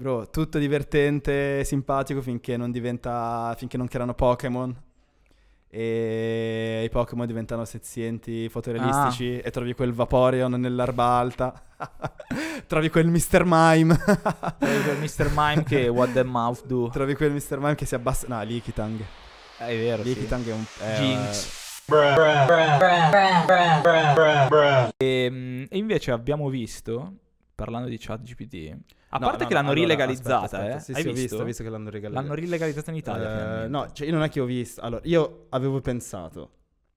Bro, tutto divertente, e simpatico finché non diventa. finché non creano Pokémon. E i Pokémon diventano sezienti, fotorealistici. Ah. E trovi quel Vaporeon nell'arba alta. trovi quel Mr. Mime. trovi quel Mr. Mime che What the Mouth do. Trovi quel Mr. Mime che si abbassa. No, Likitang. Ah, è vero. Likitang sì. è un. È, Jinx. E, ehm, e invece abbiamo visto, parlando di ChatGPT a no, parte no, che l'hanno allora, rilegalizzata, aspetta, aspetta. Eh? Sì, sì, ho visto? Ho visto che l'hanno rilegalizzata. L'hanno rilegalizzata in Italia. Eh, no, cioè io non è che ho visto. Allora, io avevo pensato,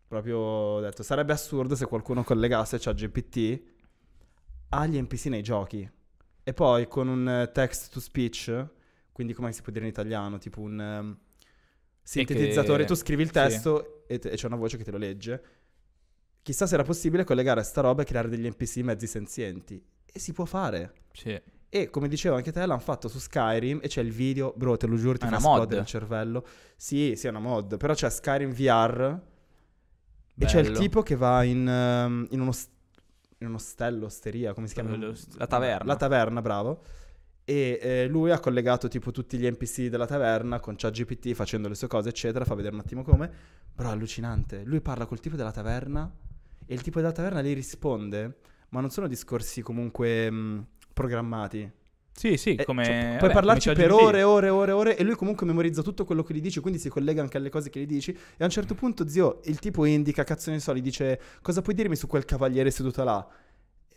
proprio ho detto, sarebbe assurdo se qualcuno collegasse ChatGPT agli NPC nei giochi. E poi con un eh, text to speech, quindi come si può dire in italiano, tipo un um, sintetizzatore, che... tu scrivi il testo sì. e, te- e c'è una voce che te lo legge. Chissà se era possibile collegare sta roba e creare degli NPC mezzi senzienti. E si può fare. Sì. E come dicevo anche te, l'hanno fatto su Skyrim e c'è il video, bro, te lo giuro, ti è fa esplodere il cervello. Sì, sì, è una mod, però c'è Skyrim VR Bello. e c'è il tipo che va in, ehm, in, uno, in uno stello, osteria, come si chiama? La taverna. La taverna, bravo. E eh, lui ha collegato tipo tutti gli NPC della taverna con ChatGPT facendo le sue cose, eccetera, fa vedere un attimo come. Però è allucinante. Lui parla col tipo della taverna e il tipo della taverna gli risponde, ma non sono discorsi comunque... Mh, mm, programmati. Sì, sì, eh, come... Eh, cioè, vabbè, puoi parlarci per ore, e ore, e ore, ore e lui comunque memorizza tutto quello che gli dici, quindi si collega anche alle cose che gli dici. E a un certo punto, zio, il tipo indica, cazzo ne so, gli dice cosa puoi dirmi su quel cavaliere seduto là?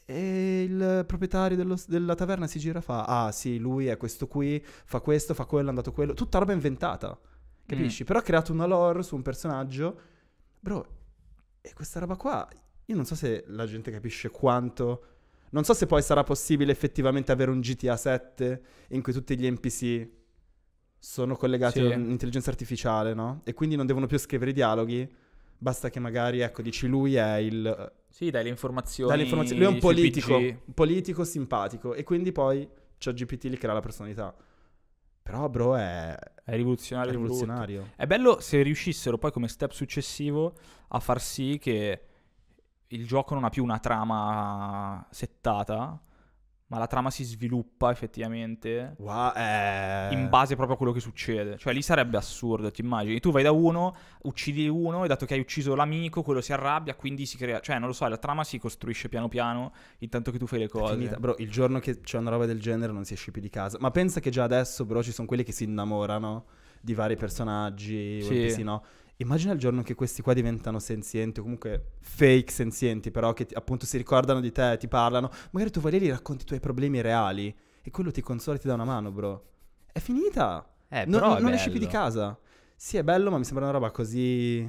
E il proprietario dello, della taverna si gira e fa, ah sì, lui è questo qui, fa questo, fa quello, è andato quello. Tutta roba inventata, capisci? Mm. Però ha creato una lore su un personaggio. Bro, e questa roba qua, io non so se la gente capisce quanto non so se poi sarà possibile effettivamente avere un GTA 7 in cui tutti gli NPC sono collegati sì. all'intelligenza artificiale, no? E quindi non devono più scrivere i dialoghi. Basta che magari, ecco, dici lui è il... Sì, dai le informazioni. Dai le informazioni. Lui è un politico, un politico simpatico. E quindi poi c'è GPT che ha la personalità. Però, bro, è, è rivoluzionario. È rivoluzionario. È bello se riuscissero poi come step successivo a far sì che il gioco non ha più una trama settata, ma la trama si sviluppa effettivamente wow, eh... in base proprio a quello che succede. Cioè lì sarebbe assurdo, ti immagini? Tu vai da uno, uccidi uno e dato che hai ucciso l'amico, quello si arrabbia, quindi si crea... Cioè non lo so, la trama si costruisce piano piano intanto che tu fai le cose. Finita, bro, il giorno che c'è una roba del genere non si esce più di casa. Ma pensa che già adesso, bro, ci sono quelli che si innamorano di vari personaggi, sì. no? Immagina il giorno che questi qua diventano senzienti, o comunque fake senzienti, però che ti, appunto si ricordano di te, ti parlano. Magari tu vai lì e racconti i tuoi problemi reali e quello ti consola e ti dà una mano, bro. È finita! Eh, no, non, non esci più di casa. Sì, è bello, ma mi sembra una roba così...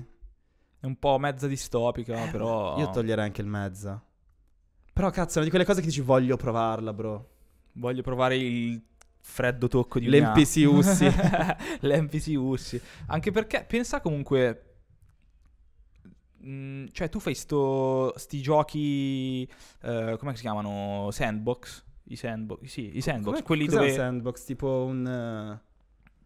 È un po' mezza distopica, eh, però... Io toglierei anche il mezza. Però cazzo, è una di quelle cose che dici voglio provarla, bro. Voglio provare il freddo tocco di L'NPC una... Ussi. L'NPC Ussi. Anche perché pensa comunque... Mm, cioè tu fai sto, sti giochi... Uh, come si chiamano? Sandbox? I sandbox, sì, i sandbox. Come, quelli dove... sandbox? Tipo un... Uh...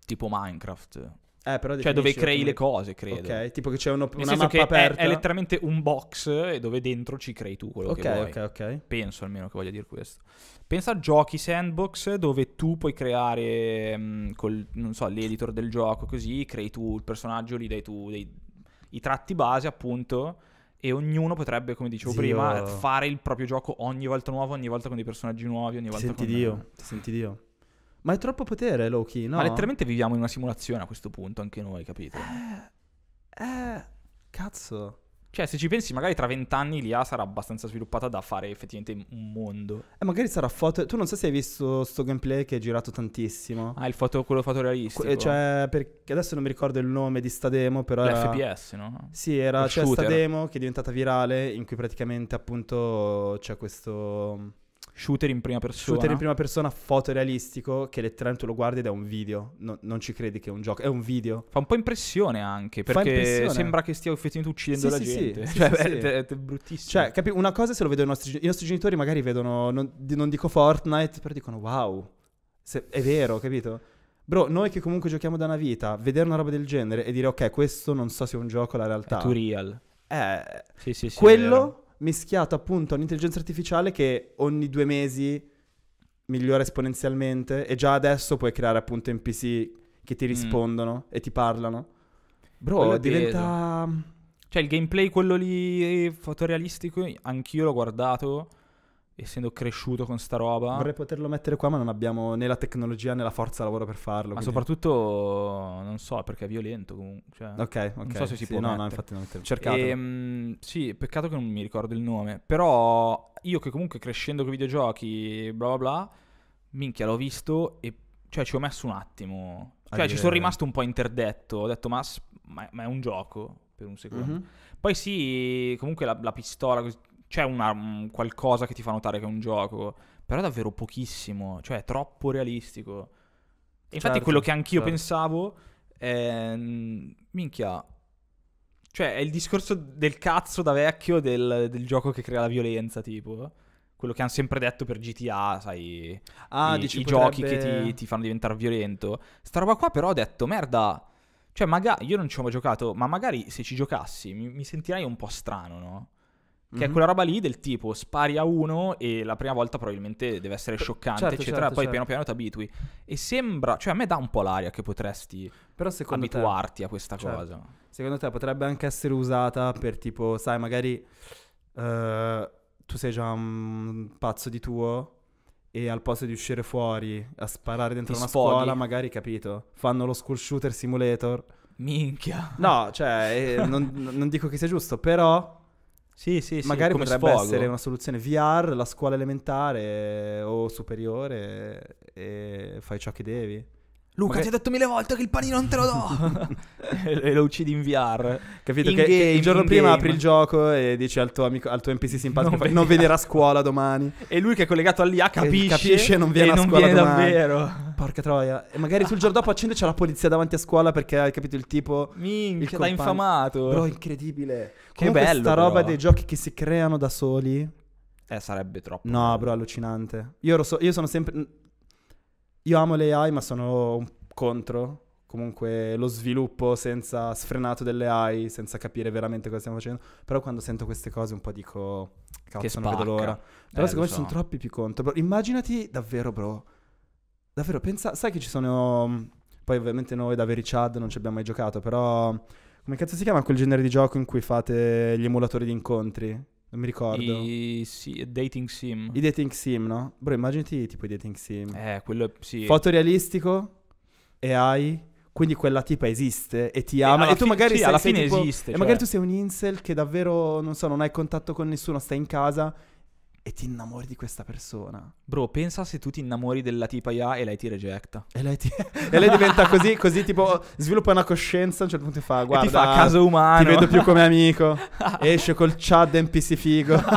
Tipo Minecraft. Eh, però cioè dove crei come... le cose, credo. Ok, tipo che c'è uno, una mappa aperta. È, è, letteralmente un box dove dentro ci crei tu quello okay, che vuoi. Ok, ok, ok. Penso almeno che voglia dire questo. Pensa a giochi sandbox dove tu puoi creare mh, mm, col, non so, l'editor del gioco, così, crei tu il personaggio, gli dai tu dei, i tratti base, appunto, e ognuno potrebbe, come dicevo Zio. prima, fare il proprio gioco ogni volta nuovo, ogni volta con dei personaggi nuovi, ogni volta Ti senti con... Dio, eh, ti senti Dio. Ma è troppo potere, Loki, no? Ma letteralmente viviamo in una simulazione a questo punto, anche noi, capito? Eh, eh cazzo. Cioè, se ci pensi, magari tra vent'anni l'IA sarà abbastanza sviluppata da fare effettivamente un mondo. E eh, magari sarà foto. Tu non so se hai visto sto gameplay che è girato tantissimo. Ah, il foto, quello fotorealistico. Que- cioè, perché adesso non mi ricordo il nome di sta demo, però. L'FPS, no? Sì, era. Lo cioè, sta demo che è diventata virale, in cui praticamente appunto c'è questo Shooter in prima persona. Shooter in prima persona fotorealistico che letteralmente lo guardi ed è un video. No, non ci credi che è un gioco, è un video. Fa un po' impressione anche perché impressione. sembra che stia effettivamente uccidendo sì, la sì, gente. Sì, cioè, beh, è, è, bruttissimo. Cioè, capi, una cosa se lo vedono i nostri, i nostri genitori, magari vedono, non, non, dico Fortnite, però dicono wow, se, è vero, capito? Bro, noi che comunque giochiamo da una vita, vedere una roba del genere e dire ok, questo non so se è un gioco, o la realtà. È too real. Eh, sì, sì, sì, quello mischiato appunto a un'intelligenza artificiale che ogni due mesi migliora esponenzialmente e già adesso puoi creare appunto NPC che ti mm. rispondono mm. e ti parlano. Bro, quello diventa... Teso. Cioè il gameplay, quello lì eh, fotorealistico, anch'io l'ho guardato essendo cresciuto con sta roba. Vorrei poterlo mettere qua, ma non abbiamo né la tecnologia né la forza lavoro per farlo. Ma quindi... soprattutto non so perché è violento comunque. Cioè, ok, ok. Non so se si sì, può. No, mettere. no, infatti non metterlo. Cercatelo. E, ehm, sì, peccato che non mi ricordo il nome. Però io che comunque crescendo con i videogiochi, bla bla bla, minchia, l'ho visto e cioè ci ho messo un attimo. Cioè, ci sono rimasto un po' interdetto. Ho detto, ma, ma è un gioco per un secondo. Mm-hmm. Poi sì, comunque la, la pistola, così, c'è una, qualcosa che ti fa notare che è un gioco, però è davvero pochissimo, cioè è troppo realistico. E infatti certo, quello che anch'io certo. pensavo è... Mm, minchia. Cioè è il discorso del cazzo da vecchio del, del gioco che crea la violenza, tipo quello che hanno sempre detto per GTA, sai, ah, i, dici, i potrebbe... giochi che ti, ti, fanno diventare violento. Sta roba qua però ho detto, merda, cioè magari, io non ci ho mai giocato, ma magari se ci giocassi mi, mi sentirei un po' strano, no? Che mm-hmm. è mhm. quella roba lì del tipo spari a uno e la prima volta probabilmente deve essere certo, scioccante, certo, eccetera. Certo, poi certo. piano piano ti abitui. E sembra, cioè a me dà un po' l'aria che potresti Però abituarti te, a questa certo. cosa. Secondo te potrebbe anche essere usata per tipo, sai, magari uh, tu sei già un pazzo di tuo e al posto di uscire fuori a sparare dentro ti una sfoghi. scuola, magari capito, fanno lo school shooter simulator. Minchia. No, cioè, eh, non, non dico che sia giusto, però sì, sì, sì. Magari come potrebbe sfogo. essere una soluzione VR, la scuola elementare eh, o superiore e fai ciò che devi. Luca, Magari... ti ho detto mille volte che il panino non te lo do. e lo uccidi in VR. Capito? In che, game, che il giorno prima game. apri il gioco e dici al tuo, amico, al tuo NPC simpatico: non, fa, non venire a scuola domani. E lui che è collegato all'IA capisce. E capisce non viene e a non scuola viene domani. davvero. Porca troia. E magari sul giorno dopo accende c'è la polizia davanti a scuola perché hai capito il tipo. Minchia, l'ha infamato. Bro, incredibile. Che Comunque bello. Questa roba dei giochi che si creano da soli. Eh, sarebbe troppo. No, bro, allucinante. Io, so, io sono sempre io amo l'AI, ma sono contro comunque lo sviluppo senza sfrenato delle AI, senza capire veramente cosa stiamo facendo. Però quando sento queste cose un po' dico cazzo, non vedo l'ora. Eh, però eh, secondo me so. ci sono troppi più contro. Bro, immaginati davvero, bro. Davvero, pensa, sai che ci sono mm, poi ovviamente noi da Veri Chad non ci abbiamo mai giocato, però mm, come cazzo si chiama quel genere di gioco in cui fate gli emulatori di incontri? Non mi ricordo. I si- dating sim. I dating sim, no? Bro, immaginati tipo i dating sim. Eh, quello sì. Fotorealistico e hai quindi quella tipa esiste e ti eh, ama e, e tu fi- magari sì, sei, alla sei fine tipo, esiste, e cioè... magari tu sei un incel che davvero non so, non hai contatto con nessuno, stai in casa e ti innamori di questa persona. Bro, pensa se tu ti innamori della tipa IA e lei ti rejecta. E lei, ti... e lei diventa così, così tipo, sviluppa una coscienza, a un certo punto fa, guarda, e ti fa caso umano. Ti vedo più come amico, esce col chad NPC figo.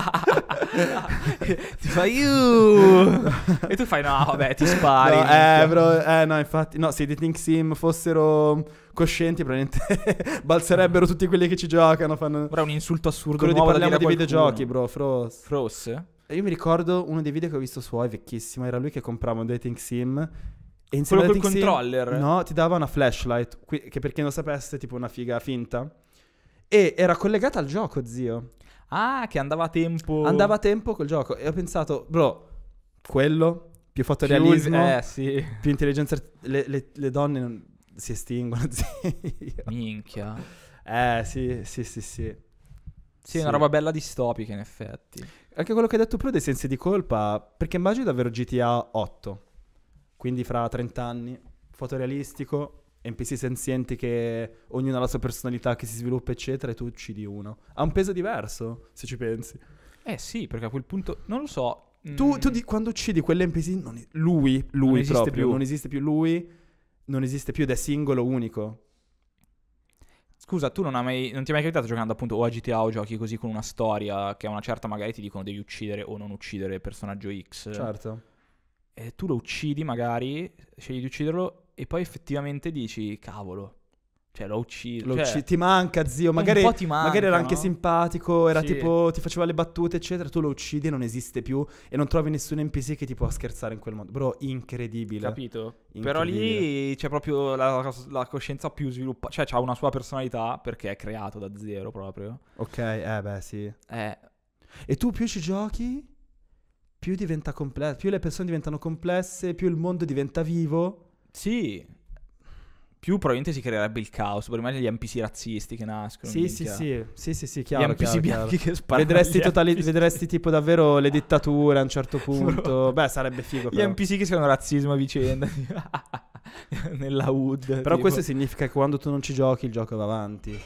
ti fa you e tu fai no vabbè ti spari no, eh bro eh no infatti no se i dating sim fossero coscienti probabilmente balzerebbero tutti quelli che ci giocano fanno... ora è un insulto assurdo quello di parliamo di videogiochi bro frost frost io mi ricordo uno dei video che ho visto suoi, vecchissimo, era lui che comprava un dating sim e insieme Quello col controller? Sim, no, ti dava una flashlight, che per chi non sapesse è tipo una figa finta. E era collegata al gioco, zio. Ah, che andava a tempo. Andava a tempo col gioco. E ho pensato, bro, quello, più fotorealismo, Chius- eh, sì. più intelligenza... Art- le, le, le, donne non, si estinguono, zio. Minchia. Eh, sì, sì, sì, sì. Sì, è sì. una roba bella distopica in effetti. Anche quello che hai detto prima dei sensi di colpa, perché immagini davvero GTA 8, quindi fra 30 anni, fotorealistico, NPC senzienti che ognuno ha la sua personalità che si sviluppa, eccetera, e tu uccidi uno. Ha un peso diverso, se ci pensi. Eh sì, perché a quel punto, non lo so. Tu, tu mm. di, quando uccidi quell'NPC, non, lui, lui non proprio, esiste più. non esiste più lui, non esiste più ed è singolo, unico. Scusa, tu non, mai, non, ti è mai capitato giocando appunto o a GTA o giochi così con una storia che a una certa magari ti dicono devi uccidere o non uccidere personaggio X. Certo. E tu lo uccidi magari, scegli di ucciderlo e poi effettivamente dici cavolo, cioè, lo uccido. Cioè, ucc- ti manca, zio. Magari, un po ti manca, magari era no? anche simpatico. Era sì. tipo, ti faceva le battute, eccetera. Tu lo uccidi, e non esiste più. E non trovi nessun NPC che ti può scherzare in quel modo. Bro, incredibile. Capito. Incredibile. Però lì c'è proprio la, la coscienza più sviluppata. Cioè, ha una sua personalità perché è creato da zero proprio. Ok, eh, beh, sì. Eh. E tu più ci giochi, più diventa complesso. Più le persone diventano complesse, più il mondo diventa vivo. Sì più probabilmente si creerebbe il caos. Prima gli NPC razzisti che nascono. Sì, sì, sì, sì, sì, sì, chiaro. Gli NPC chiaro, bianchi chiaro. che sparano. Vedresti, totali- vedresti, tipo davvero le dittature a un certo punto. Beh, sarebbe figo. Però. Gli NPC che sono razzismo a vicenda. Nella hood. Però tipo. questo significa che quando tu non ci giochi il gioco va avanti.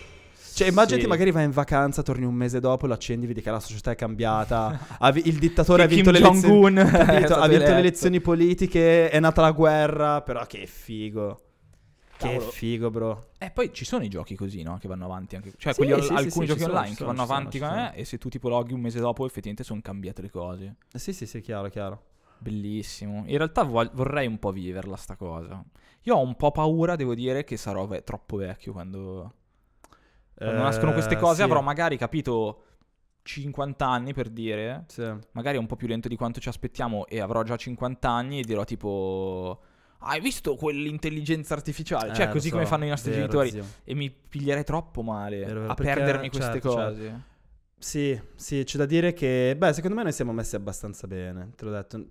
Cioè, immaginati, sì. magari vai in vacanza, torni un mese dopo, lo accendi, vedi che la società è cambiata. il dittatore ha vinto, le elezioni, ha vinto le elezioni politiche, è nata la guerra. Però che figo. Cavolo. Che figo, bro. E eh, poi ci sono i giochi così, no? Che vanno avanti anche. Cioè, sì, quelli, sì, alcuni sì, giochi online sono, che vanno avanti con me. Eh, e se tu tipo loghi un mese dopo, effettivamente sono cambiate le cose. Eh, sì, sì, sì, chiaro, chiaro. Bellissimo. In realtà vorrei un po' viverla sta cosa. Io ho un po' paura, devo dire, che sarò ve- troppo vecchio quando. Quando eh, nascono queste cose, avrò magari capito. 50 anni per dire, sì. magari è un po' più lento di quanto ci aspettiamo e avrò già 50 anni e dirò tipo hai visto quell'intelligenza artificiale? Cioè, eh, così so, come fanno i nostri vero, genitori. Zio. E mi piglierei troppo male vero, vero, a perdermi queste certo, certo. cose. Certo. Sì, sì, c'è da dire che, beh, secondo me noi siamo messi abbastanza bene, te l'ho detto.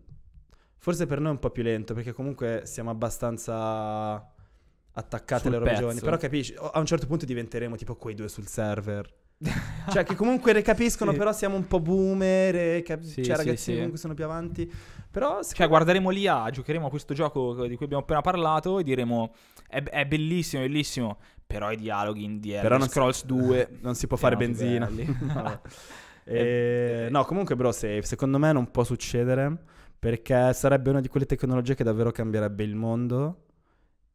Forse per noi è un po' più lento, perché comunque siamo abbastanza attaccati alle robe giovani. Però capisci, a un certo punto diventeremo tipo quei due sul server. cioè che comunque recapiscono, sì. però siamo un po' boomer, cap- sì, cioè ragazzi sì. comunque sono più avanti. Però, cioè, guarderemo l'IA, giocheremo a questo gioco di cui abbiamo appena parlato e diremo: È, è bellissimo, bellissimo. Però i dialoghi in DR però non Scrolls si, 2 non si può fare benzina. no. E, eh, no, comunque, bro, safe. Secondo me non può succedere perché sarebbe una di quelle tecnologie che davvero cambierebbe il mondo.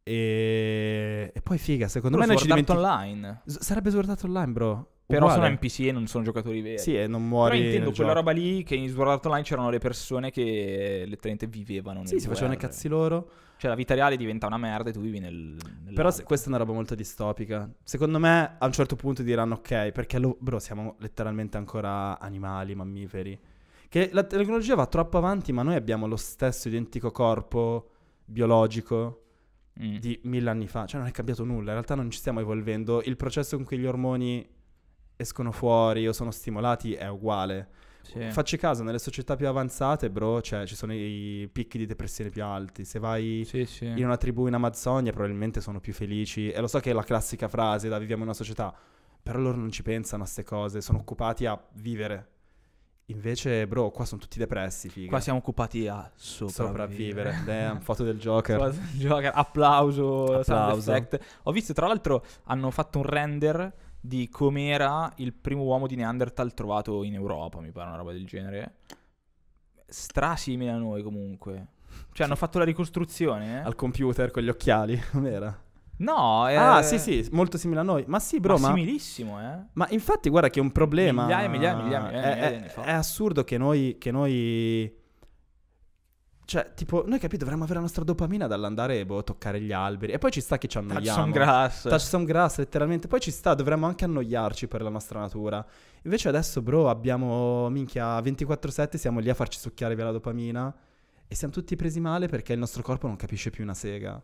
E, e poi figa, secondo bro, me noi ci dimentichiamo online. S- sarebbe swordato online, bro. Però uguale. sono NPC e non sono giocatori veri. Sì, e non muori. Però intendo quella gioco. roba lì che in Sword Online c'erano le persone che letteralmente vivevano. Sì, si facevano i cazzi loro. Cioè la vita reale diventa una merda e tu vivi nel... Però se, questa è una roba molto distopica. Secondo me a un certo punto diranno ok, perché lo, bro siamo letteralmente ancora animali, mammiferi. Che la tecnologia va troppo avanti, ma noi abbiamo lo stesso identico corpo biologico mm. di mille anni fa. Cioè non è cambiato nulla, in realtà non ci stiamo evolvendo. Il processo con cui gli ormoni escono fuori o sono stimolati è uguale. Sì. Facci caso, nelle società più avanzate, bro, cioè, ci sono i picchi di depressione più alti. Se vai sì, sì. in una tribù in Amazzonia, probabilmente sono più felici. E lo so che è la classica frase da viviamo in una società, però loro non ci pensano a queste cose, sono occupati a vivere. Invece, bro, qua sono tutti depressi, figa. Qua siamo occupati a sopravvivere. sopravvivere. Damn, foto del Joker. Foto del Joker, applauso, applauso. Ho visto, tra l'altro, hanno fatto un render di com'era il primo uomo di Neanderthal trovato in Europa, mi pare una roba del genere. Strasimile a noi comunque. Cioè hanno fatto la ricostruzione. Eh? Al computer con gli occhiali, non era? No, è... Eh, ah, sì, sì, molto simile a noi. Ma sì, bro, ma... ma... similissimo, eh? Ma infatti, guarda che è un problema... Migliaia, migliaia, migliaia, migliaia è, migliaia è, è assurdo che noi, che noi cioè, tipo, noi capito, dovremmo avere la nostra dopamina dall'andare, boh, toccare gli alberi. E poi ci sta che ci annoiamo. Touch some grass. Touch some grass, letteralmente. Poi ci sta, dovremmo anche annoiarci per la nostra natura. Invece adesso, bro, abbiamo, minchia, 24-7, siamo lì a farci succhiare via la dopamina. E siamo tutti presi male perché il nostro corpo non capisce più una sega.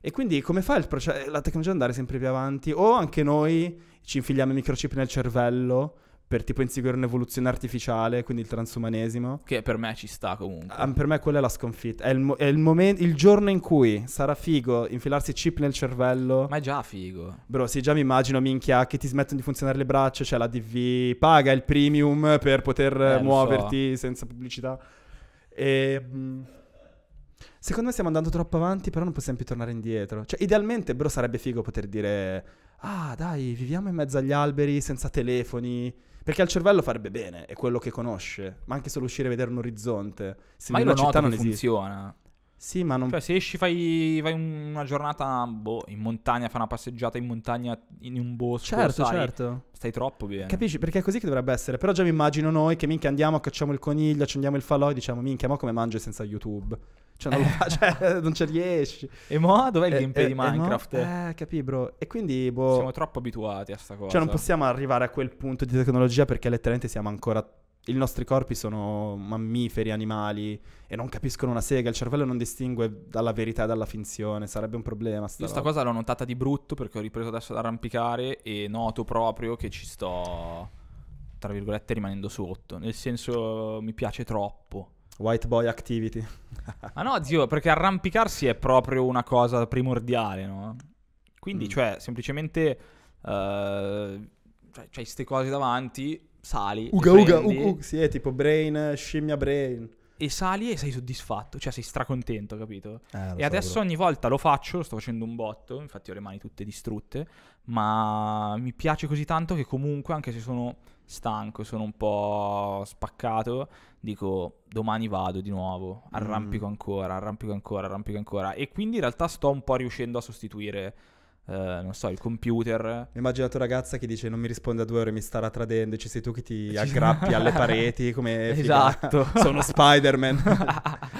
E quindi come fa il proce- la tecnologia ad andare sempre più avanti? O anche noi ci infiliamo i microchip nel cervello per tipo inseguire un'evoluzione artificiale, quindi il transumanesimo. Che per me ci sta comunque. Ah, per me quella è la sconfitta. È il, mo- è il, moment- il giorno in cui sarà figo infilarsi chip nel cervello. Ma è già figo. Bro, sì, già mi immagino, minchia, che ti smettono di funzionare le braccia, cioè la DV paga il premium per poter eh, muoverti so. senza pubblicità. E... Mm, secondo me stiamo andando troppo avanti, però non possiamo più tornare indietro. Cioè, idealmente, bro, sarebbe figo poter dire... Ah, dai, viviamo in mezzo agli alberi, senza telefoni perché al cervello farebbe bene, è quello che conosce, ma anche solo uscire a vedere un orizzonte. Se ma io lo noto città non funziona. Esiste. Sì, ma non... Cioè, se esci, fai, fai una giornata boh, in montagna, fai una passeggiata in montagna in un bosco. Certo, sai, certo. Stai troppo bene. Capisci? Perché è così che dovrebbe essere. Però già mi immagino noi che minchia andiamo, cacciamo il coniglio, accendiamo il falò e diciamo minchia, ma come mangi senza YouTube? Cioè non, lo, cioè, non ci riesci. E mo dov'è il eh, gameplay eh, di eh, Minecraft? eh, capi, bro. E quindi, boh... Siamo troppo abituati a sta cosa. Cioè, non possiamo arrivare a quel punto di tecnologia perché letteralmente siamo ancora i nostri corpi sono mammiferi, animali e non capiscono una sega, il cervello non distingue dalla verità e dalla finzione, sarebbe un problema. Sta Io sta cosa l'ho notata di brutto perché ho ripreso adesso ad arrampicare e noto proprio che ci sto, tra virgolette, rimanendo sotto, nel senso mi piace troppo. White boy activity. ah no, zio, perché arrampicarsi è proprio una cosa primordiale, no? Quindi, mm. cioè, semplicemente... Uh, c'hai queste cose davanti sali. Uga, uga, uga, uga, sì, è tipo brain, scimmia brain. E sali e sei soddisfatto, cioè sei stracontento, capito? Eh, e so, adesso bro. ogni volta lo faccio, sto facendo un botto, infatti ho le mani tutte distrutte, ma mi piace così tanto che comunque, anche se sono stanco, sono un po' spaccato, dico domani vado di nuovo, arrampico mm. ancora, arrampico ancora, arrampico ancora. E quindi in realtà sto un po' riuscendo a sostituire eh, non so, il computer. Immagina tua ragazza che dice non mi risponde a due ore, mi starà tradendo, ci sei tu che ti aggrappi alle pareti come... esatto. sono Spider-Man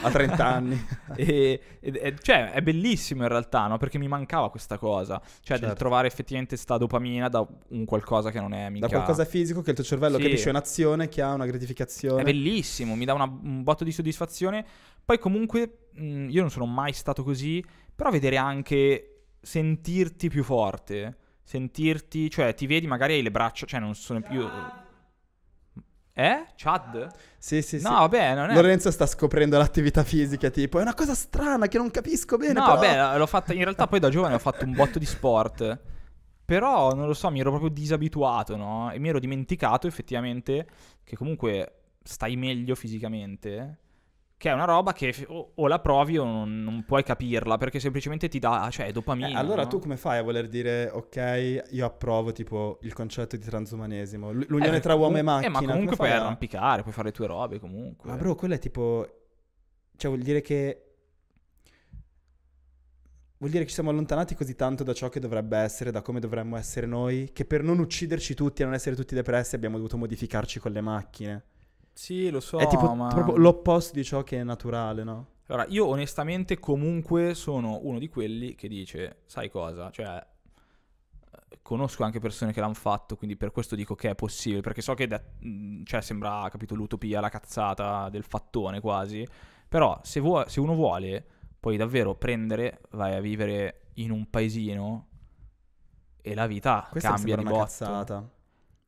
a 30 anni. e, e, cioè, è bellissimo in realtà, no? Perché mi mancava questa cosa. Cioè, certo. del trovare effettivamente sta dopamina da un qualcosa che non è mica... Da qualcosa fisico che il tuo cervello sì. capisce un'azione, che ha una gratificazione. È bellissimo, mi dà una, un botto di soddisfazione. Poi comunque, mh, mm, io non sono mai stato così, però vedere anche sentirti più forte, sentirti, cioè ti vedi magari hai le braccia, cioè non sono più... Eh? Chad? Sì, sì, sì. No, vabbè, non è... Lorenzo sta scoprendo l'attività fisica, tipo, è una cosa strana che non capisco bene. No, però... vabbè, l'ho fatta, in realtà poi da giovane ho fatto un botto di sport, però non lo so, mi ero proprio disabituato, no? E mi ero dimenticato effettivamente che comunque stai meglio fisicamente che è una roba che o, o la provi o non, non, puoi capirla perché semplicemente ti dà, cioè, dopamina. Eh, allora no? tu come fai a voler dire, ok, io approvo tipo il concetto di transumanesimo, l- eh, l'unione eh, tra uomo e macchina? Eh, ma comunque puoi a... arrampicare, puoi fare le tue robe comunque. Ma bro, quello è tipo, cioè vuol dire che Vuol dire che ci siamo allontanati così tanto da ciò che dovrebbe essere, da come dovremmo essere noi, che per non ucciderci tutti e non essere tutti depressi abbiamo dovuto modificarci con le macchine. Sì, lo so. È tipo ma... proprio l'opposto di ciò che è naturale, no? Allora, io onestamente comunque sono uno di quelli che dice, sai cosa? Cioè, eh, conosco anche persone che l'hanno fatto, quindi per questo dico che è possibile, perché so che da, mm, cioè, sembra, capito, l'utopia, la cazzata del fattone quasi, però se, vuo- se uno vuole puoi davvero prendere, vai a vivere in un paesino e la vita Questa cambia di botto. Questa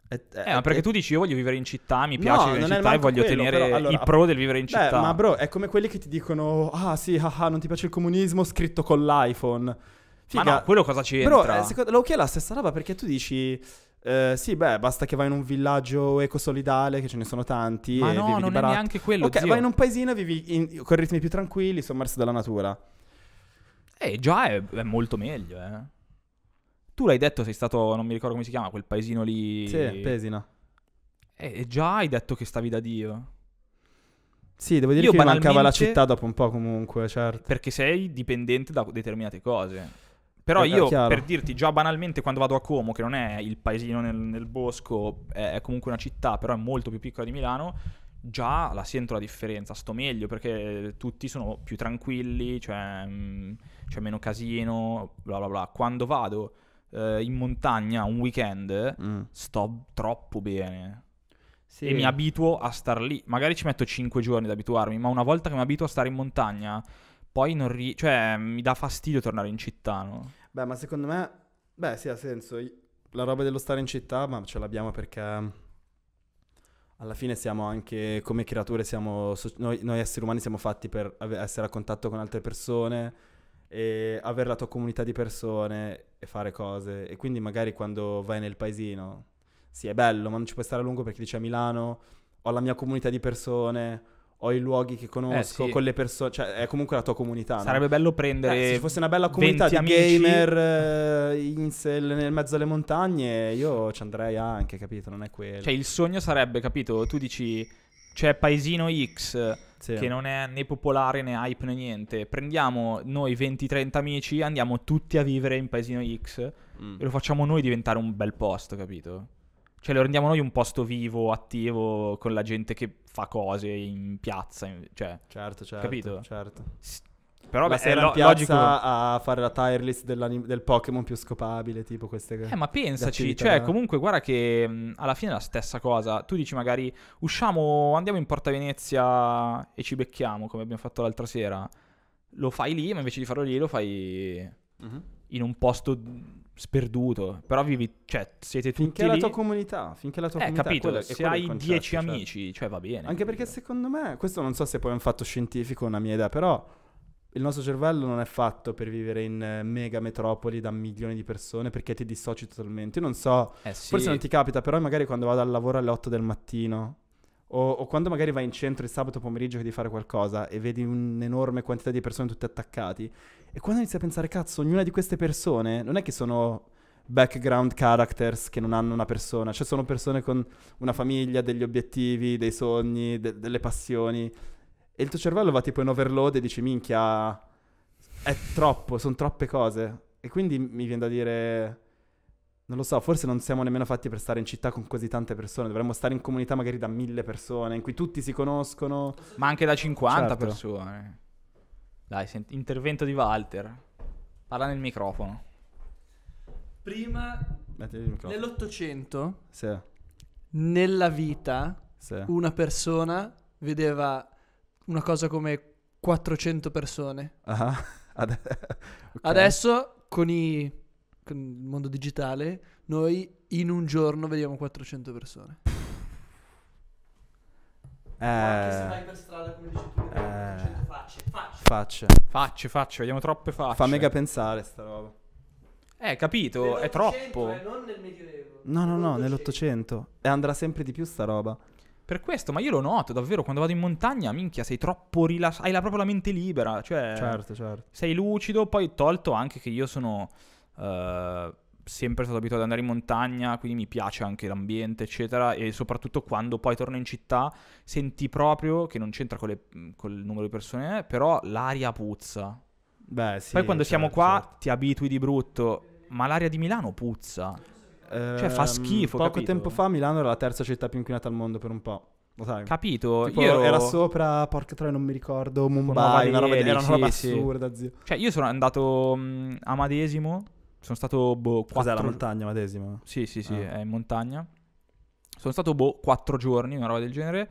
eh, ma perché tu dici io voglio vivere in città, mi piace no, vivere in città e voglio quello, tenere però, allora, i pro del vivere in beh, città. Ma bro, è come quelli che ti dicono ah sì, ah, ah non ti piace il comunismo scritto con l'iPhone. Figa. Ma no, quello cosa c'entra? Però eh, secondo, l'ok è la stessa roba perché tu dici eh, sì, beh, basta che vai in un villaggio ecosolidale, che ce ne sono tanti. Ma no, non barato. è neanche quello. Ok, zio. vai in un paesino e vivi in, con ritmi più tranquilli, sommersi dalla natura. Eh, già è, è molto meglio, eh. Tu l'hai detto, sei stato, non mi ricordo come si chiama, quel paesino lì. Sì, Pesina. E già hai detto che stavi da Dio. Sì, devo dire Io che mancava la città dopo un po' comunque, certo. Perché sei dipendente da determinate cose. Però eh, io, chiaro. per dirti, già banalmente, quando vado a Como, che non è il paesino nel, nel bosco, è, è, comunque una città, però è molto più piccola di Milano, già la sento la differenza, sto meglio, perché tutti sono più tranquilli, cioè, mh, mm, c'è meno casino, bla bla bla. Quando vado eh, in montagna un weekend, mm. sto troppo bene. Sì. E mi abituo a star lì. Magari ci metto 5 giorni ad abituarmi, ma una volta che mi abituo a stare in montagna, poi non ri- cioè mi dà fastidio tornare in città, no? Beh, ma secondo me beh, sì, ha senso. La roba dello stare in città, ma ce l'abbiamo perché mm, alla fine siamo anche come creature, siamo, noi, noi, esseri umani siamo fatti per essere a contatto con altre persone, e avere la tua comunità di persone e fare cose. E quindi magari quando vai nel paesino, sì è bello, ma non ci puoi stare a lungo perché dici a Milano ho la mia comunità di persone, ho i luoghi che eh, conosco, eh, sì. con le persone, cioè è comunque la tua comunità. Sarebbe no? bello prendere... Eh, se fosse una bella comunità di amici. gamer eh, incel nel mezzo alle montagne, io ci andrei anche, capito? Non è quello. Cioè il sogno sarebbe, capito? Tu dici c'è Paesino X sì. che non è né popolare né hype né niente. Prendiamo noi 20-30 amici, andiamo tutti a vivere in Paesino X mm. e lo facciamo noi diventare un bel posto, capito? Cioè lo rendiamo noi un posto vivo, attivo, con la gente che fa cose in piazza, cioè, certo, certo, capito? Certo. S- però beh, è lo- logico a fare la tier list del Pokémon più scopabile, tipo queste cose. Eh, ma pensaci, cioè, da... comunque guarda che mh, alla fine è la stessa cosa. Tu dici magari usciamo, andiamo in Porta Venezia e ci becchiamo, come abbiamo fatto l'altra sera. Lo fai lì, ma invece di farlo lì lo fai mm-hmm. in un posto sperduto. Però vivi, cioè, siete tutti finché tutti la tua comunità, finché la tua eh, comunità. capito, quello, se hai 10 certo. amici, cioè. cioè va bene. Anche perché secondo me, questo non so se poi è un fatto scientifico, una mia idea, però il nostro cervello non è fatto per vivere in eh, mega metropoli da milioni di persone perché ti dissoci totalmente. Io non so, eh sì. forse non ti capita, però magari quando vado al lavoro alle 8 del mattino o, o, quando magari vai in centro il sabato pomeriggio che devi fare qualcosa e vedi un'enorme quantità di persone tutte attaccate, e quando inizi a pensare, cazzo, ognuna di queste persone non è che sono background characters che non hanno una persona, cioè sono persone con una famiglia, degli obiettivi, dei sogni, de- delle passioni e il tuo cervello va tipo in overload e dici, minchia, è troppo, sono troppe cose. E quindi mi viene da dire... Non lo so, forse non siamo nemmeno fatti per stare in città con così tante persone. Dovremmo stare in comunità magari da mille persone, in cui tutti si conoscono. Ma anche da 50 certo. persone. Dai, sent- intervento di Walter. Parla nel microfono. Prima, microfono. nell'Ottocento, sì. nella vita, sì. una persona vedeva una cosa come 400 persone. Ah, ad- okay. Adesso con, i, con il mondo digitale noi in un giorno vediamo 400 persone. Eh, anche se vai per strada, come dici tu, eh, 400 facce, facce. Facce. Facce, facce, vediamo troppe facce. Fa mega pensare sta roba. Eh, capito, è troppo. Eh, non nel Medioevo. No, no, no, nell'Ottocento. E andrà sempre di più sta roba. Per questo, ma io lo noto davvero quando vado in montagna, minchia, sei troppo rilassato, hai la, propria mente libera, cioè Certo, certo. Sei lucido, poi tolto anche che io sono eh, sempre stato abituato ad andare in montagna, quindi mi piace anche l'ambiente, eccetera, e soprattutto quando poi torno in città senti proprio che non c'entra con, le, con il numero di persone, eh, però l'aria puzza. Beh, sì. Poi quando certo, siamo qua certo. ti abitui di brutto, ma l'aria di Milano puzza. Cioè fa ehm, schifo. Poco capito? tempo fa Milano era la terza città più inquinata al mondo per un po'. Lo sai? Capito? Tipo, io era sopra, porca troia, non mi ricordo, Mumbai, una roba, ieri, era una roba sì, assurda, zio. Cioè io sono andato mm, a Madesimo, sono stato boh, quattro... Cos'è la montagna Madesimo? Sì, sì, sì, ah. è in montagna. Sono stato boh, quattro giorni, una roba del genere.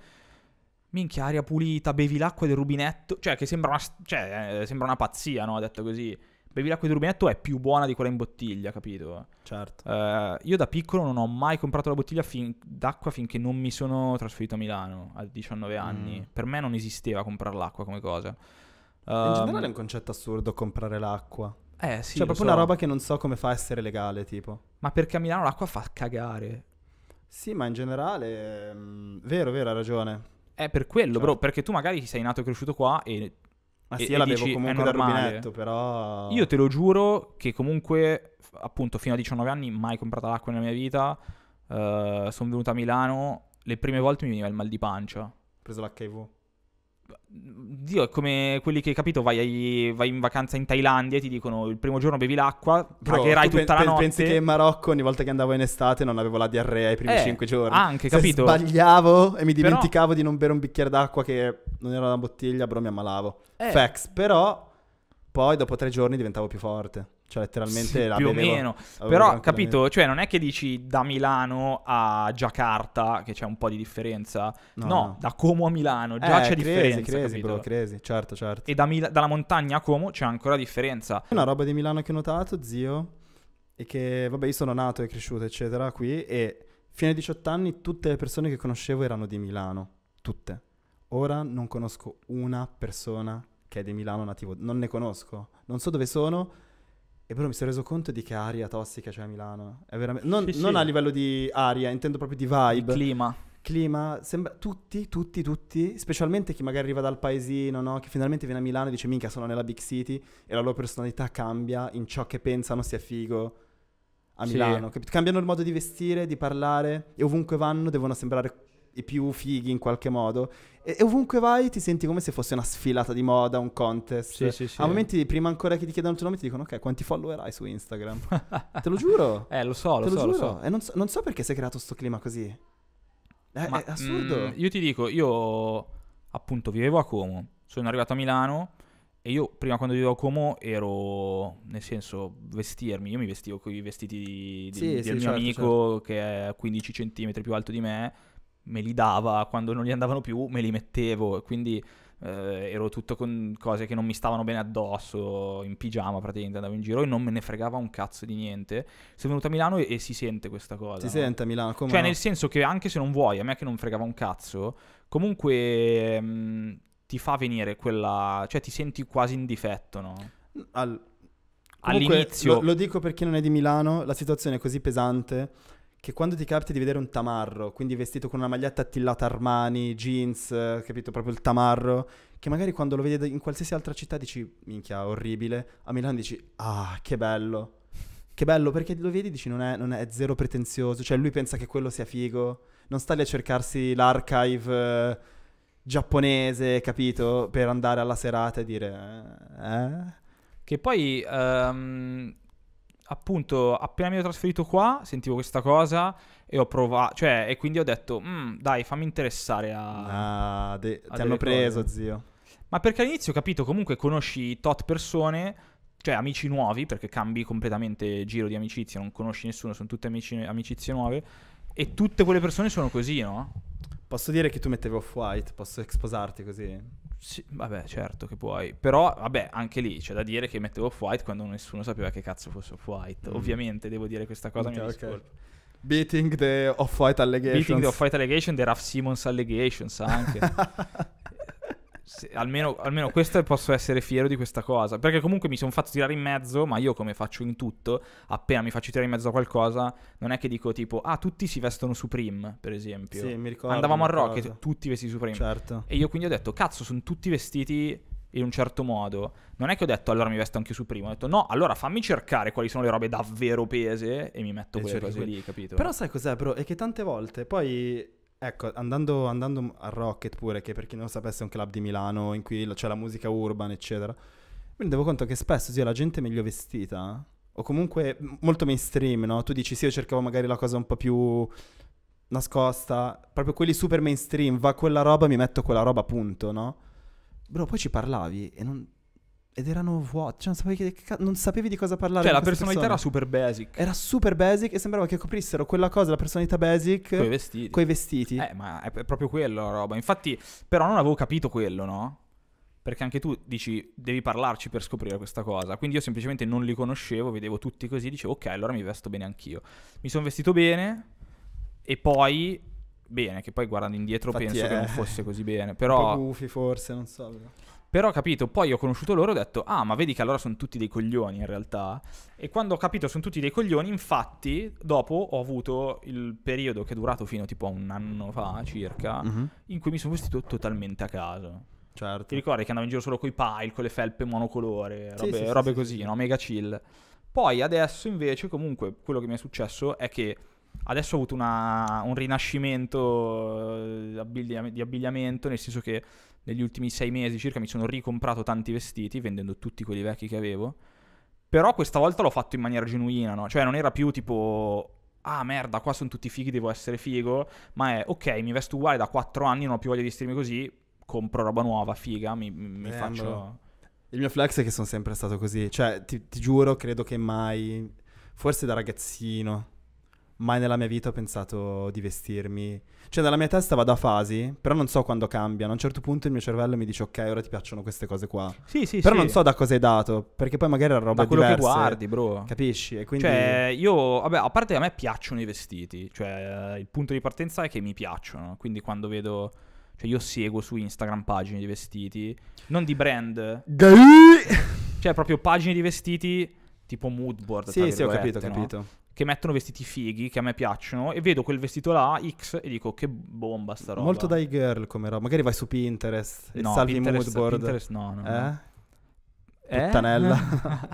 Minchia, aria pulita, bevi l'acqua del rubinetto. Cioè, che sembra una, cioè, eh, sembra una pazzia, no? Detto così bevi l'acqua di rubinetto è più buona di quella in bottiglia, capito? Certo. Eh, io da piccolo non ho mai comprato la bottiglia fin- d'acqua finché non mi sono trasferito a Milano a 19 mm. anni. Mm. Per me non esisteva comprare l'acqua come cosa. In ehm, generale è un concetto assurdo comprare l'acqua. Eh sì. Cioè, proprio so. una roba che non so come fa a essere legale, tipo. Ma perché a Milano l'acqua fa cagare. Sì, ma in generale... Mh, mm, vero, vero, ha ragione. È per quello, certo. bro, perché tu magari sei nato e cresciuto qua e ma sì, e, io e la dici, bevo comunque dal rubinetto, però... Io te lo giuro che comunque, appunto, fino a 19 anni mai comprata l'acqua nella mia vita. Uh, eh, sono venuto a Milano, le prime volte mi veniva il mal di pancia. Ho preso l'HIV? Dio, è come quelli che, capito, vai, vai, in vacanza in Thailandia e ti dicono il primo giorno bevi l'acqua, pagherai tutta pe- la notte. Pensi che in Marocco ogni volta che andavo in estate non avevo la diarrea i primi eh, 5 giorni? Anche, Se capito? sbagliavo e mi dimenticavo Però... di non bere un bicchiere d'acqua che non era una bottiglia, però mi ammalavo. Eh. Fax, però poi dopo tre giorni diventavo più forte. Cioè, letteralmente sì, la più bevevo, o meno. Però, capito? Cioè, non è che dici da Milano a Giacarta che c'è un po' di differenza. No, no, no. da Como a Milano già eh, c'è cresi, differenza. Crazy, bro, crazy. Certo, certo. E da Mil- dalla montagna a Como c'è ancora differenza. Una roba di Milano che ho notato, zio, e che, vabbè, io sono nato e cresciuto, eccetera, qui, e fino ai 18 anni tutte le persone che conoscevo erano di Milano. Tutte ora non conosco una persona che è di Milano nativo, non ne conosco, non so dove sono. E però mi sono reso conto di che aria tossica c'è a Milano. È veramente... non, sì, non a livello di aria, intendo proprio di vibe. Il clima clima, sembra tutti, tutti, tutti, specialmente chi magari arriva dal paesino, no? che finalmente viene a Milano e dice minchia sono nella big city e la loro personalità cambia in ciò che pensano sia figo a Milano, sì. Cambiano il modo di vestire, di parlare e ovunque vanno devono sembrare i più fighi in qualche modo. E, e, ovunque vai ti senti come se fosse una sfilata di moda, un contest. Sì, sì, sì. A momenti, prima ancora che ti chiedano il tuo nome, ti dicono, ok, quanti follower hai su Instagram? Te lo giuro. Eh, lo so, lo, so, lo, lo so, E non so, non so perché si è creato questo clima così. È, Ma, è assurdo. Mh, mm, io ti dico, io appunto vivevo a Como, sono arrivato a Milano... E io prima quando vivevo a Como ero, nel senso, vestirmi, io mi vestivo con i vestiti di, di, sì, del sì, mio certo, amico certo. che è 15 cm più alto di me, me li dava, quando non gli andavano più me li mettevo, quindi eh, ero tutto con cose che non mi stavano bene addosso, in pigiama praticamente andavo in giro e non me ne fregava un cazzo di niente. Sono venuto a Milano e, e si sente questa cosa. Si no? sente a Milano come? Cioè no? nel senso che anche se non vuoi, a me che non fregava un cazzo, comunque mh, ehm, ti fa venire quella... cioè ti senti quasi in difetto, no? Al... All'inizio... Lo, lo dico per chi non è di Milano, la situazione è così pesante che quando ti capita di vedere un tamarro, quindi vestito con una maglietta attillata Armani, jeans, eh, capito, proprio il tamarro, che magari quando lo vedi in qualsiasi altra città dici, minchia, orribile, a Milano dici, ah, che bello, che bello, perché lo vedi e dici, non è, non è, zero pretenzioso, cioè lui pensa che quello sia figo, non sta lì a cercarsi l'archive eh, giapponese, capito, per andare alla serata e dire, eh... Che poi... Um appunto, appena mi ero trasferito qua, sentivo questa cosa e ho provato, cioè, e quindi ho detto, mm, dai, fammi interessare a... Ah, de- a ti hanno preso, cose. zio. Ma perché all'inizio ho capito, comunque conosci tot persone, cioè amici nuovi, perché cambi completamente giro di amicizia, non conosci nessuno, sono tutte amici, amicizie nuove, e tutte quelle persone sono così, no? Posso dire che tu mettevi off-white, posso sposarti così? Sì, vabbè, certo che puoi. Però, vabbè, anche lì c'è da dire che mettevo Off-White quando nessuno sapeva che cazzo fosse Off-White. Mm. Ovviamente devo dire questa cosa, okay, mi Okay. Beating the Off-White Allegations. Beating the Off-White Allegations, the Raf Simmons Allegations anche. Se, almeno, almeno questo posso essere fiero di questa cosa. Perché comunque mi sono fatto tirare in mezzo, ma io come faccio in tutto, appena mi faccio tirare in mezzo a qualcosa, non è che dico tipo, ah, tutti si vestono Supreme, per esempio. Sì, mi ricordo. Andavamo a Rocket, tutti vestiti Supreme. Certo. E io quindi ho detto, cazzo, sono tutti vestiti in un certo modo. Non è che ho detto allora mi vesto anche Supreme. ho detto no, allora fammi cercare quali sono le robe davvero pese e mi metto e quelle cose lì, capito? Però sai cos'è, bro? È che tante volte poi Ecco, andando, andando, a Rocket pure, che per chi non lo sapesse è un club di Milano in cui c'è la musica urban, eccetera, mi rendevo conto che spesso sia la gente meglio vestita, o comunque molto mainstream, no? Tu dici sì, io cercavo magari la cosa un po' più nascosta, proprio quelli super mainstream, va quella roba, mi metto quella roba, punto, no? Bro, poi ci parlavi e non, ed erano vuoti. Cioè, non sapevi, che, non sapevi di cosa parlare. Cioè, la personalità persone. era super basic. Era super basic e sembrava che coprissero quella cosa, la personalità basic. Coi vestiti. Coi vestiti. Eh, ma è, proprio quello la roba. Infatti, però non avevo capito quello, no? Perché anche tu dici, devi parlarci per scoprire questa cosa. Quindi io semplicemente non li conoscevo, vedevo tutti così, dicevo, ok, allora mi vesto bene anch'io. Mi sono vestito bene e poi bene, che poi guardando indietro Infatti penso è... che non fosse così bene. Però... Un po' gufi forse, non so. Però ho capito, poi ho conosciuto loro e ho detto, ah, ma vedi che allora sono tutti dei coglioni in realtà. E quando ho capito sono tutti dei coglioni, infatti, dopo ho avuto il periodo che è durato fino tipo a un anno fa circa, mm-hmm. in cui mi sono vestito totalmente a caso. Certo. Ti ricordi che andavo in giro solo coi pile, con le felpe monocolore, robe, sì, robe sì, così, no? Mega chill. Poi adesso invece comunque quello che mi è successo è che adesso ha avuto una, un rinascimento di, eh, abbiglia- di abbigliamento, nel senso che negli ultimi sei mesi circa mi sono ricomprato tanti vestiti, vendendo tutti quelli vecchi che avevo. Però questa volta l'ho fatto in maniera genuina, no? Cioè non era più tipo ah merda, qua sono tutti fighi, devo essere figo, ma è ok, mi vesto uguale da quattro anni, non ho più voglia di vestirmi così, compro roba nuova, figa, mi, mi eh, faccio... Il mio flex è che sono sempre stato così, cioè ti, ti, giuro, credo che mai, forse da ragazzino, mai nella mia vita ho pensato di vestirmi. Cioè, nella mia testa vado a fasi, però non so quando cambiano. A un certo punto il mio cervello mi dice, ok, ora ti piacciono queste cose qua. Sì, sì, Però sì. non so da cosa è dato, perché poi magari la roba da quello diverse, che guardi, bro. Capisci? E quindi... Cioè, io, vabbè, a parte che a me piacciono i vestiti. Cioè, eh, il punto di partenza è che mi piacciono. Quindi quando vedo... Cioè, io seguo su Instagram pagine di vestiti, non di brand. cioè, proprio pagine di vestiti tipo moodboard. Sì, sì, ho capito, ho no? capito che mettono vestiti fighi che a me piacciono e vedo quel vestito là X e dico che bomba sta roba. Molto dai girl come roba. Magari vai su Pinterest e no, salvi Pinterest, moodboard. Pinterest no, no. Eh? no. Eh? Puttanella.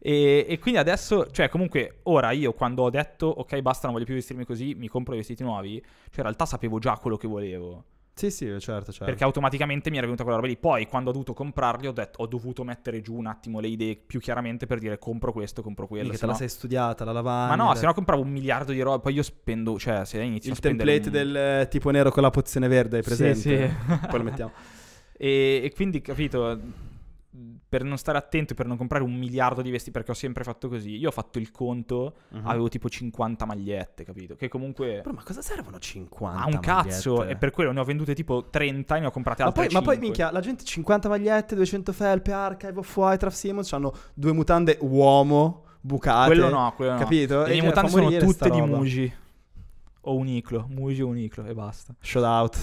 Eh? e, e, quindi adesso, cioè comunque, ora io quando ho detto ok basta non voglio più vestirmi così, mi compro i vestiti nuovi, cioè in realtà sapevo già quello che volevo. Sì, sì, certo, certo. Perché automaticamente mi era venuta quella roba lì. Poi, quando ho dovuto comprarli, ho, detto, ho dovuto mettere giù un attimo le idee più chiaramente per dire compro questo, compro quello. Perché te la sei studiata, la lavanda. Ma no, se no compravo un miliardo di roba, poi io spendo, cioè, se inizio Il template un... del eh, tipo nero con la pozione verde, hai presente? Sì, sì. poi lo mettiamo. e, e quindi, capito per non stare attento e per non comprare un miliardo di vestiti, perché ho sempre fatto così. Io ho fatto il conto, uh-huh. avevo tipo 50 magliette, capito? Che comunque. Però, ma cosa servono 50? Ah, un magliette? cazzo! E per quello ne ho vendute tipo 30 e ne ho comprate altre. Ma poi, 5. ma poi minchia, la gente 50 magliette, 200 felpe, Archive of White, Traff hanno due mutande uomo bucate. Quello no, quello no. Capito? E, e le cioè, mutande sono tutte di Muji o un Iclo, Muji o un Iclo e basta. Shout out.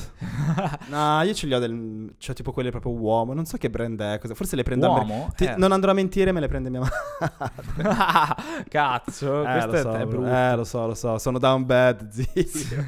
no, io ce li ho del... Cioè tipo quelle proprio uomo, non so che brand è, cosa. forse le prendo uomo? a me. Eh. Non andrò a mentire, me le prende mia madre. Cazzo, eh, questo so, è brutto. Eh, lo so, lo so, sono down bad, zio.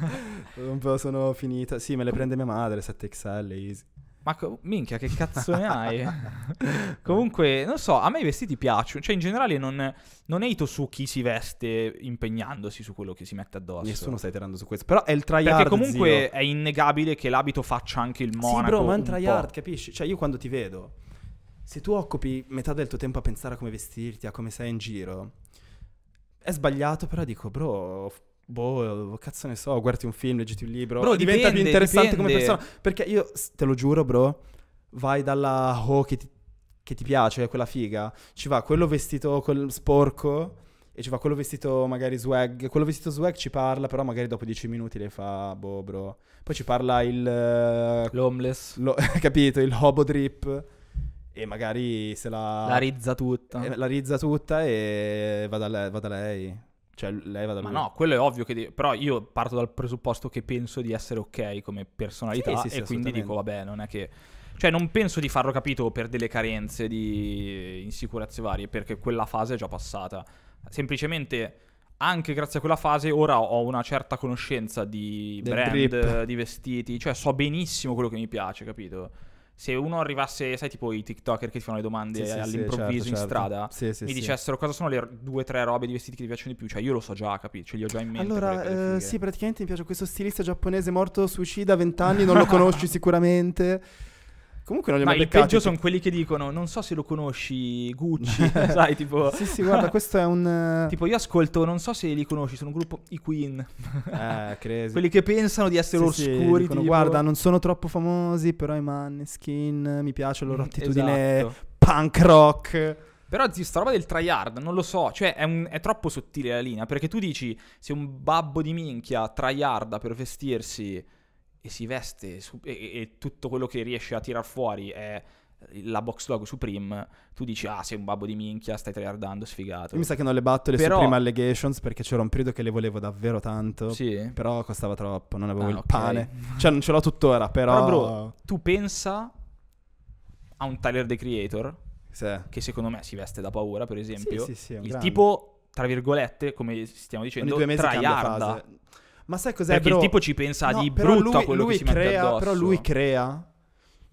Un po' sono finita. Sì, me le prende mia madre, 7XL, easy. Ma co- minchia, che cazzo ne hai? Comunque, non so, a me i vestiti piacciono. Cioè, in generale, non, non eito su chi si veste impegnandosi su quello che si mette addosso. Nessuno sta iterando su questo. Però è il tryhard. Perché comunque zio. è innegabile che l'abito faccia anche il monaco. Sì, bro, ma è un tryhard, capisci? Cioè, io quando ti vedo, se tu occupi metà del tuo tempo a pensare a come vestirti, a come sei in giro, è sbagliato, però dico, bro, Boh, eh, cazzo ne so, guardi un film, leggiti un libro, bro, diventa dipende, più interessante dipende. come persona. Perché io, te lo giuro, bro, vai dalla ho oh, che, che ti, piace, quella figa, ci va quello vestito col sporco e ci va quello vestito magari swag, quello vestito swag ci parla, però magari dopo dieci minuti le fa, boh, bro. Poi ci parla il... Eh, L'homeless. Lo, capito, il hobo drip e magari se la... La rizza tutta. La rizza tutta e va da lei. Va da lei. Cioè, lei va da Ma lui. no, quello è ovvio che... Di... Però io parto dal presupposto che penso di essere ok come personalità sì, sì, sì, e quindi dico, vabbè, non è che... Cioè, non penso di farlo capito per delle carenze di insicurezze varie, perché quella fase è già passata. Semplicemente anche grazie a quella fase ora ho una certa conoscenza di Del brand, drip. di vestiti, cioè so benissimo quello che mi piace, capito? se uno arrivasse, sai, tipo i TikToker che ti fanno le domande sì, all'improvviso sì, certo, in certo. strada, certo. mi dicessero cosa sono le due o tre robe di vestiti che ti piacciono di più, cioè io lo so già, capito? Ce li ho già in mente. Allora, eh, sì, praticamente mi piace questo stilista giapponese morto suicida, vent'anni, non lo conosci sicuramente. Comunque non li ho Ma mai il beccati. peggio sono quelli che dicono: Non so se lo conosci, Gucci. sai, tipo. Sì, sì, guarda, questo è un. Eh, tipo, io ascolto, non so se li conosci. Sono un gruppo i Queen. eh, credo. Quelli che pensano di essere sì, oscuri. Sì, dicono, tipo... Guarda, non sono troppo famosi, però i skin, eh, mi piace la loro mm, attitudine esatto. punk rock. Però zio, sta roba del tryhard, non lo so, cioè è, un, è, troppo sottile la linea, perché tu dici se un babbo di minchia tryharda per vestirsi e si veste su, e, e, tutto quello che riesce a tirar fuori è la box logo Supreme, tu dici ah sei un babbo di minchia, stai tryhardando, sfigato. Io mi sa che non le batto le però... Supreme Allegations perché c'era un periodo che le volevo davvero tanto, sì. però costava troppo, non avevo ah, il okay. pane. Cioè non ce l'ho tuttora, però... Però bro, tu pensa a un Tyler The Creator, sì. che secondo me si veste da paura, per esempio. Sì, sì, il grande. tipo, tra virgolette, come stiamo dicendo, tryharda. Ma sai cos'è? Perché bro? il tipo ci pensa no, di brutto lui, a quello che si crea, mette addosso. Però lui crea.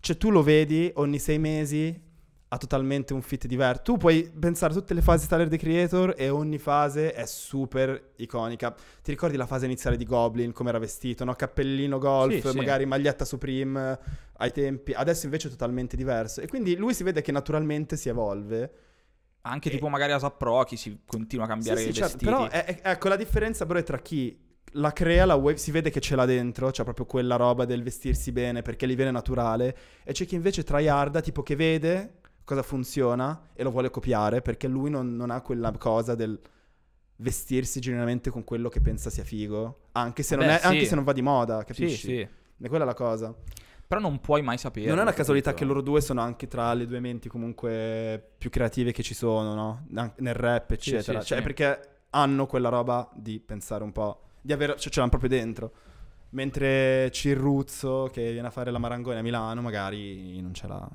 Cioè tu lo vedi ogni sei mesi ha totalmente un fit diverso. Tu puoi pensare a tutte le fasi Tyler the Creator e ogni fase è super iconica. Ti ricordi la fase iniziale di Goblin, come era vestito, no? Cappellino golf, sì, magari sì. maglietta Supreme eh, ai tempi. Adesso invece è totalmente diverso. E quindi lui si vede che naturalmente si evolve. Anche e... tipo magari a Pro, chi si continua a cambiare sì, sì, certo. Però è, è, ecco, la differenza però è tra chi la crea, la wave, si vede che ce l'ha dentro, c'è proprio quella roba del vestirsi bene perché gli viene naturale, e c'è chi invece tryharda, tipo che vede cosa funziona e lo vuole copiare perché lui non, non ha quella cosa del vestirsi generalmente con quello che pensa sia figo, anche se non, è, sì. anche se non va di moda, capisci? Sì, sì. E quella è la cosa. Però non puoi mai sapere. Non è una casualità che loro due sono anche tra le due menti comunque più creative che ci sono, no? Nel rap, eccetera. Sì, sì, cioè, perché hanno quella roba di pensare un po' di aver, cioè ce l'hanno proprio dentro. Mentre Cirruzzo, che viene a fare la Marangoni a Milano, magari non ce l'ha.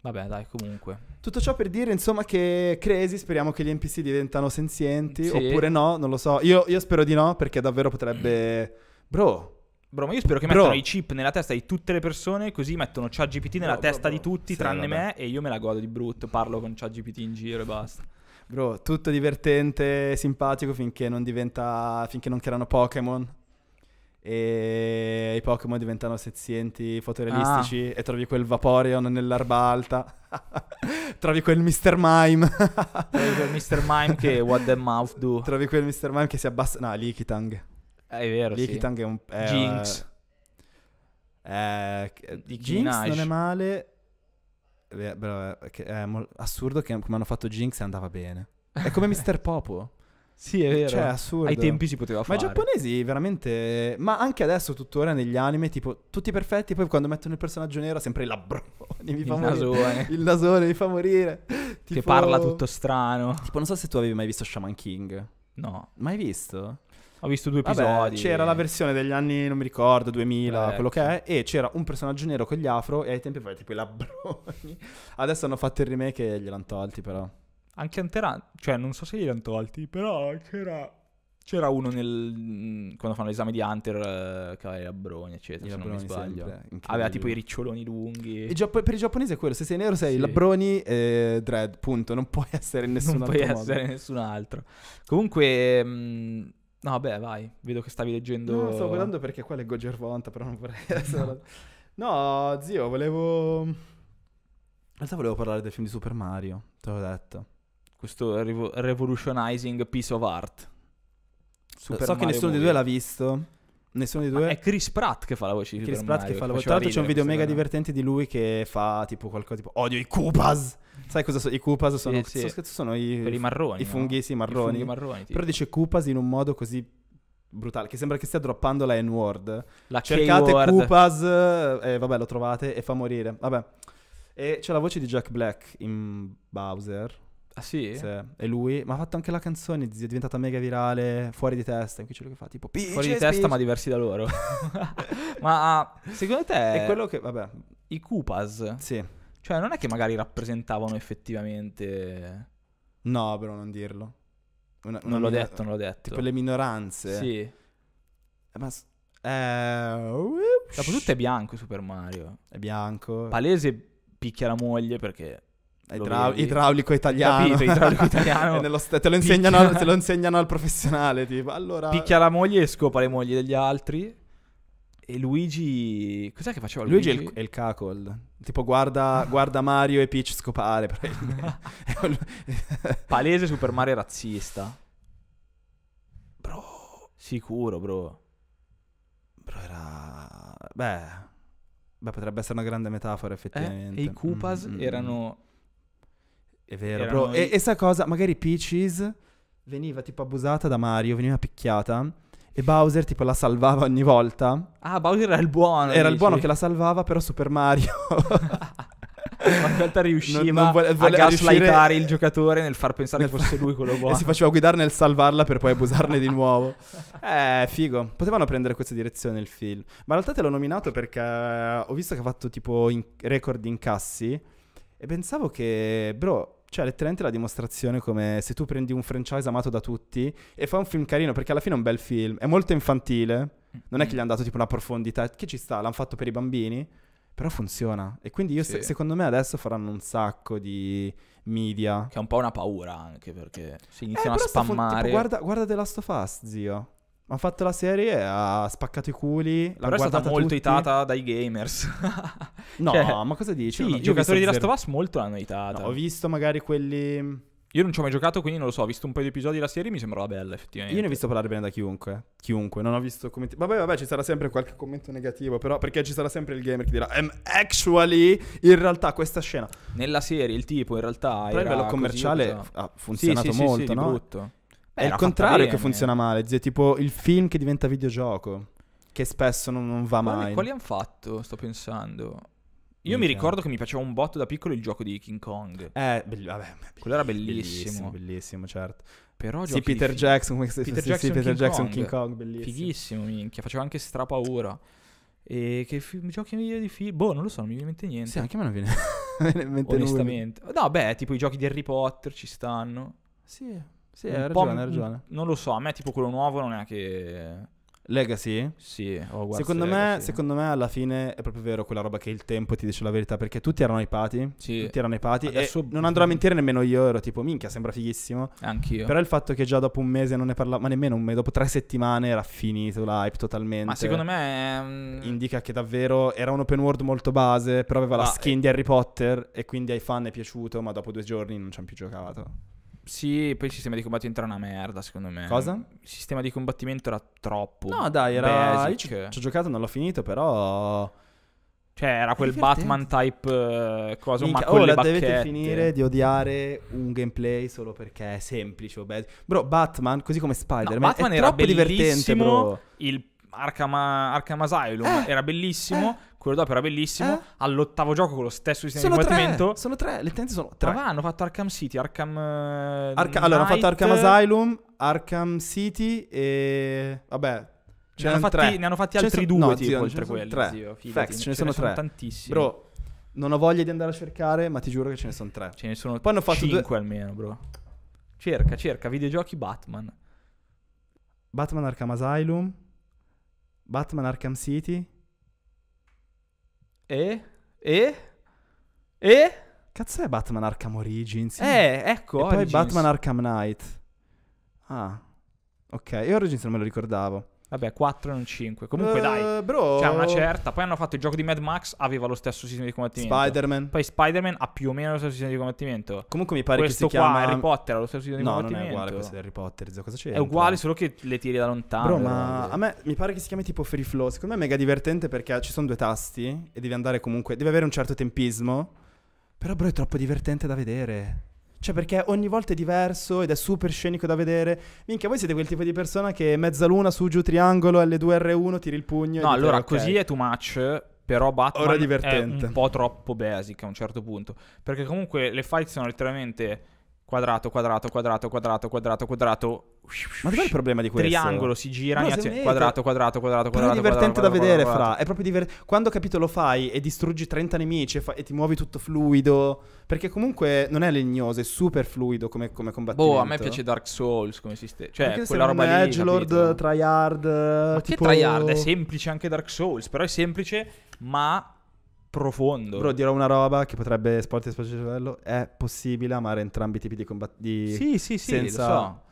Vabbè, dai, comunque. Tutto ciò per dire, insomma, che Crazy, speriamo che gli NPC diventano senzienti, sì. oppure no, non lo so. Io, io spero di no, perché davvero potrebbe... Bro, Bro, ma io spero che bro. mettano i chip nella testa di tutte le persone, così mettono ChatGPT nella bro, testa bro, di tutti, sì, tranne vabbè. me, e io me la godo di brutto, parlo con ChatGPT in giro e basta. Bro, tutto divertente, e simpatico finché non diventa. finché non creano Pokémon. E i Pokémon diventano sezienti, fotorealistici. Ah. E trovi quel Vaporeon nell'arba alta. trovi quel Mr. Mime. trovi quel Mr. Mime che What the Mouth do. Trovi quel Mr. Mime che si abbassa. No, Likitang. È vero. Likitang sì. è un. È, Jinx. È, eh, Jinx non è male. Eh, però, eh, è mo- assurdo che come hanno fatto Jinx andava bene. È come Mr. Popo. Sì, è vero. Cioè, è assurdo. Ai tempi si poteva fare. Ma i giapponesi veramente. Ma anche adesso, tuttora negli anime, tipo, tutti perfetti. Poi quando mettono il personaggio nero, sempre i labbroni. Mi fa il morire. nasone. Il nasone mi fa morire. Tipo... Che parla tutto strano. Tipo, non so se tu avevi mai visto Shaman King. No. Mai visto? Ho visto due episodi. Vabbè, c'era la versione degli anni, non mi ricordo, 2000, eh, quello che è, e c'era un personaggio nero con gli afro e ai tempi aveva tipo i labbroni. Adesso hanno fatto il remake e gliel'hanno tolti però. Anche Anteran, cioè non so se gliel'hanno tolti, però c'era... C'era uno nel, quando fanno l'esame di Hunter eh, che aveva i labbroni, eccetera. I se labbroni non mi sbaglio. Aveva tipo i riccioloni lunghi. I giappo- per i giapponesi è quello: se sei nero sei sì. labbroni e dread, punto. Non puoi essere nessun non altro. Non puoi modo. essere nessun altro. Comunque. Mh, No, beh, vai. Vedo che stavi leggendo. No, stavo guardando perché qua leggo Gervonta, però non vorrei essere. no, zio, volevo. In realtà volevo parlare del film di Super Mario, te l'ho detto. Questo revo- revolutionizing piece of art. Super so Mario che nessuno movie. dei due l'ha visto. Nessuno di due? Ah, è Chris Pratt che fa la voce di Chris Pratt Mario, che fa la voce. Tra l'altro c'è un video mega divertente di lui che fa tipo qualcosa tipo odio i Koopas. Sai cosa sono? I Koopas sono, sì, sì. sono, sono i, Quelli marroni, i funghi, no? sì, marroni. I funghi marroni tipo. Però dice Koopas in un modo così brutale che sembra che stia droppando la N-word. La Cercate K-word. Koopas eh, vabbè, lo trovate e fa morire. Vabbè. E c'è la voce di Jack Black in Bowser. Ah sì? sì? È lui, ma ha fatto anche la canzone, è diventata mega virale, fuori di testa, in cui c'è lui che fa tipo Peaches, Fuori di testa Peaches. ma diversi da loro. ma ah, secondo te... È quello che, vabbè. I Koopas. Sì. Cioè non è che magari rappresentavano effettivamente... No, però non dirlo. Una, una non l'ho minor- detto, non l'ho detto. Tipo le minoranze. Sì. Eh, ma... Eh... Dopo tutto è bianco Super Mario. È bianco. Palese picchia la moglie perché Idra- idraulico italiano. Capito, idraulico italiano. st- te, lo insegnano, te, lo insegnano, al professionale, tipo, allora... Picchia la moglie e scopa le mogli degli altri. E Luigi... Cos'è che faceva Luigi? Luigi è il, è il cackle. Tipo guarda, guarda, Mario e Peach scopare. Palese Super Mario razzista. Bro. Sicuro, bro. Bro, era... Beh... Beh, potrebbe essere una grande metafora, eh, effettivamente. Eh, e i Koopas mm-hmm. erano è vero, bro. E, e sta cosa, magari Peaches veniva tipo abusata da Mario, veniva picchiata. E Bowser tipo la salvava ogni volta. Ah, Bowser era il buono. Era dici? il buono che la salvava, però Super Mario. Ma in realtà riusciva non, non vole- vole- a gaslightare il giocatore nel far pensare nel che fosse lui quello buono. e si faceva guidare nel salvarla per poi abusarne di nuovo. Eh, figo. Potevano prendere questa direzione il film. Ma in realtà te l'ho nominato perché ho visto che ha fatto tipo in- record di incassi. E pensavo che, bro, cioè, letteralmente la dimostrazione come se tu prendi un franchise amato da tutti e fai un film carino, perché alla fine è un bel film, è molto infantile, non è che gli mm. hanno dato tipo una profondità, che ci sta, l'hanno fatto per i bambini, però funziona. E quindi io, sì. se- secondo me, adesso faranno un sacco di media. Che è un po' una paura anche perché si eh, iniziano eh, a spammare. Fun- tipo, guarda, guarda The Last of Us, zio. Ma ha fatto la serie, ha spaccato i culi. Però è stata molto tutti. itata dai gamers. no, cioè, ma cosa dici? Sì, no, I giocatori di Last of Us molto l'hanno itata. No, ho visto magari quelli. Io non ci ho mai giocato, quindi non lo so. Ho visto un paio di episodi della serie, mi sembrava bella, effettivamente. Io ne ho visto parlare bene da chiunque. Chiunque, non ho visto commenti. Vabbè, vabbè, ci sarà sempre qualche commento negativo, però, perché ci sarà sempre il gamer che dirà: I'm actually, in realtà, questa scena. Nella serie, il tipo, in realtà. Però a livello commerciale così, ha funzionato sì, sì, molto, sì, no? brutto. Beh, è il contrario che funziona male, zio, tipo il film che diventa videogioco, che spesso non, non va Guarda, mai. Quali hanno fatto? Sto pensando. Io mi ricordo che mi piaceva un botto da piccolo il gioco di King Kong. Eh, bello, vabbè, quello era bellissimo. Bellissimo, bellissimo certo. Però sì, Peter fi- Jackson, come Peter sì, Jackson, sì, Peter King, Jackson King Kong, bellissimo. Fighissimo, minchia, faceva anche strapaura. E che fi- giochi di film? Boh, non lo so, non mi viene in mente niente. Sì, anche a me non viene in mente Onestamente. Nulla. No, beh, tipo i giochi di Harry Potter ci stanno. Sì. Sì, hai ragione, hai ragione. Non lo so, a me tipo quello nuovo non è che... Legacy? Sì, Hogwarts secondo Legacy. secondo me alla fine è proprio vero quella roba che il tempo ti dice la verità perché tutti erano ipati, sì. tutti erano ipati Adesso... e non andrò a mentire nemmeno io, ero tipo minchia, sembra fighissimo. Anch'io. Però il fatto che già dopo un mese non ne parlavo, ma nemmeno un mese, dopo tre settimane era finito l'hype totalmente. Ma secondo me mm, indica che davvero era un open world molto base, però aveva ah, la skin e... di Harry Potter e quindi ai fan è piaciuto, ma dopo due giorni non ci hanno più giocato. Sì, poi il sistema di combattimento era una merda, secondo me. Cosa? Il sistema di combattimento era troppo. No, dai, era. Basic. Io ci ho giocato, non l'ho finito, però. Cioè, era quel Batman type uh, eh, cosa, Minchia, ma oh, con oh, le bacchette. dovete finire di odiare un gameplay solo perché è semplice o bello. Bro, Batman, così come Spider-Man, no, Batman è era troppo divertente, bro. Il Arkham, Arkham Asylum eh, era bellissimo, eh, quello dopo era bellissimo, eh, all'ottavo gioco con lo stesso sistema sono di combattimento. Tre, sono tre, le tendenze sono tre. Ma hanno fatto Arkham City, Arkham eh, Arca- Allora, hanno fatto Arkham Asylum, Arkham City e... vabbè... Ne hanno, fatti, tre. ne hanno fatti altri sono, due no, tipo, zio, oltre quelli, tre. zio. Facts, ce, ne sono, sono tre. tantissimi. Bro, non ho voglia di andare a cercare, ma ti giuro che ce ne sono tre. Ce ne sono Poi hanno fatto cinque due... almeno, bro. Cerca, cerca, videogiochi Batman. Batman Arkham Asylum. Batman Arkham City. E? E? E? Cazzo è Batman Arkham Origins? Eh, ecco. E Origins. poi Batman Arkham Knight. Ah. Ok, io Origins non me lo ricordavo. Vabbè, 4 e non 5. Comunque, uh, dai, bro. c'è cioè una certa. Poi hanno fatto il gioco di Mad Max, aveva lo stesso sistema di combattimento. Spider-Man. Poi Spider-Man ha più o meno lo stesso sistema di combattimento. Comunque, mi pare questo che si qua, chiama Harry Potter ha lo stesso sistema no, di combattimento. No, non è uguale questo di Harry Potter. Cosa c'è? È uguale, solo che le tiri da lontano. Bro, ma a me mi pare che si chiami tipo Free Flow. Secondo me è mega divertente perché ci sono due tasti e devi andare comunque. Devi avere un certo tempismo. Però, bro, è troppo divertente da vedere. Cioè, perché ogni volta è diverso ed è super scenico da vedere. Minchia, voi siete quel tipo di persona che mezzaluna su giù triangolo L2R1 tiri il pugno. No, allora te, okay. così è too much. Però Batman è un po' troppo basic a un certo punto. Perché comunque le fight sono letteralmente Quadrato, quadrato, quadrato, quadrato, quadrato, quadrato. Ma dov'è il problema di questo? Triangolo, si gira, no, quadrato, quadrato, quadrato, quadrato. È divertente quadrato, da vedere, quadrato, fra. È proprio divertente. Quando capito lo fai e distruggi 30 nemici e, fa- e, ti muovi tutto fluido. Perché comunque non è legnoso, è super fluido come, come combattimento. Boh, a me piace Dark Souls come sistema. Cioè, perché quella roba lì. Edgelord, tryhard. Ma tipo... che tryhard? È semplice anche Dark Souls, però è semplice, ma profondo. Però dirò una roba che potrebbe sporti e il cervello. È possibile amare entrambi i tipi di combatti. Sì, sì, sì, senza... So.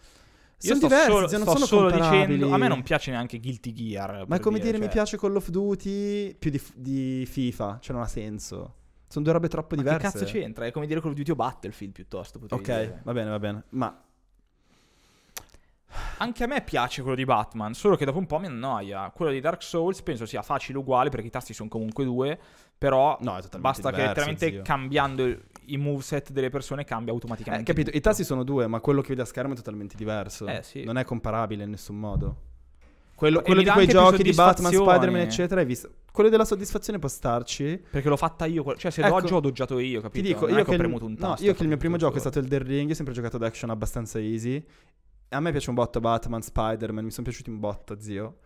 Io sono diversi, solo, cioè, non sono solo dicendo, a me non piace neanche Guilty Gear. Ma è come dire, dire cioè... mi piace Call of Duty più di, di FIFA, cioè non ha senso. Sono due robe troppo diverse. Ma che cazzo c'entra? È come dire Call of Duty o Battlefield piuttosto. Ok, dire. va bene, va bene. Ma anche a me piace quello di Batman, solo che dopo un po' mi annoia. Quello di Dark Souls penso sia facile uguale perché i tasti sono comunque due, però no, basta diverso, che letteralmente zio. cambiando il, i moveset delle persone cambia automaticamente. Eh, capito, tutto. i tasti sono due, ma quello che vedi a schermo è totalmente diverso. Eh, sì. Non è comparabile in nessun modo. Quello, quello di quei giochi di Batman, Spider-Man, eccetera, hai visto? Quello della soddisfazione può starci. Perché l'ho fatta io. Cioè, se ecco, doggio ho doggiato io, capito? Ti dico, non io che ho premuto un tasto. No, io che il mio primo tutto. gioco è stato il The Ring, ho sempre giocato ad action abbastanza easy a me piace un botto Batman, Spider-Man, mi sono piaciuti un botto, zio.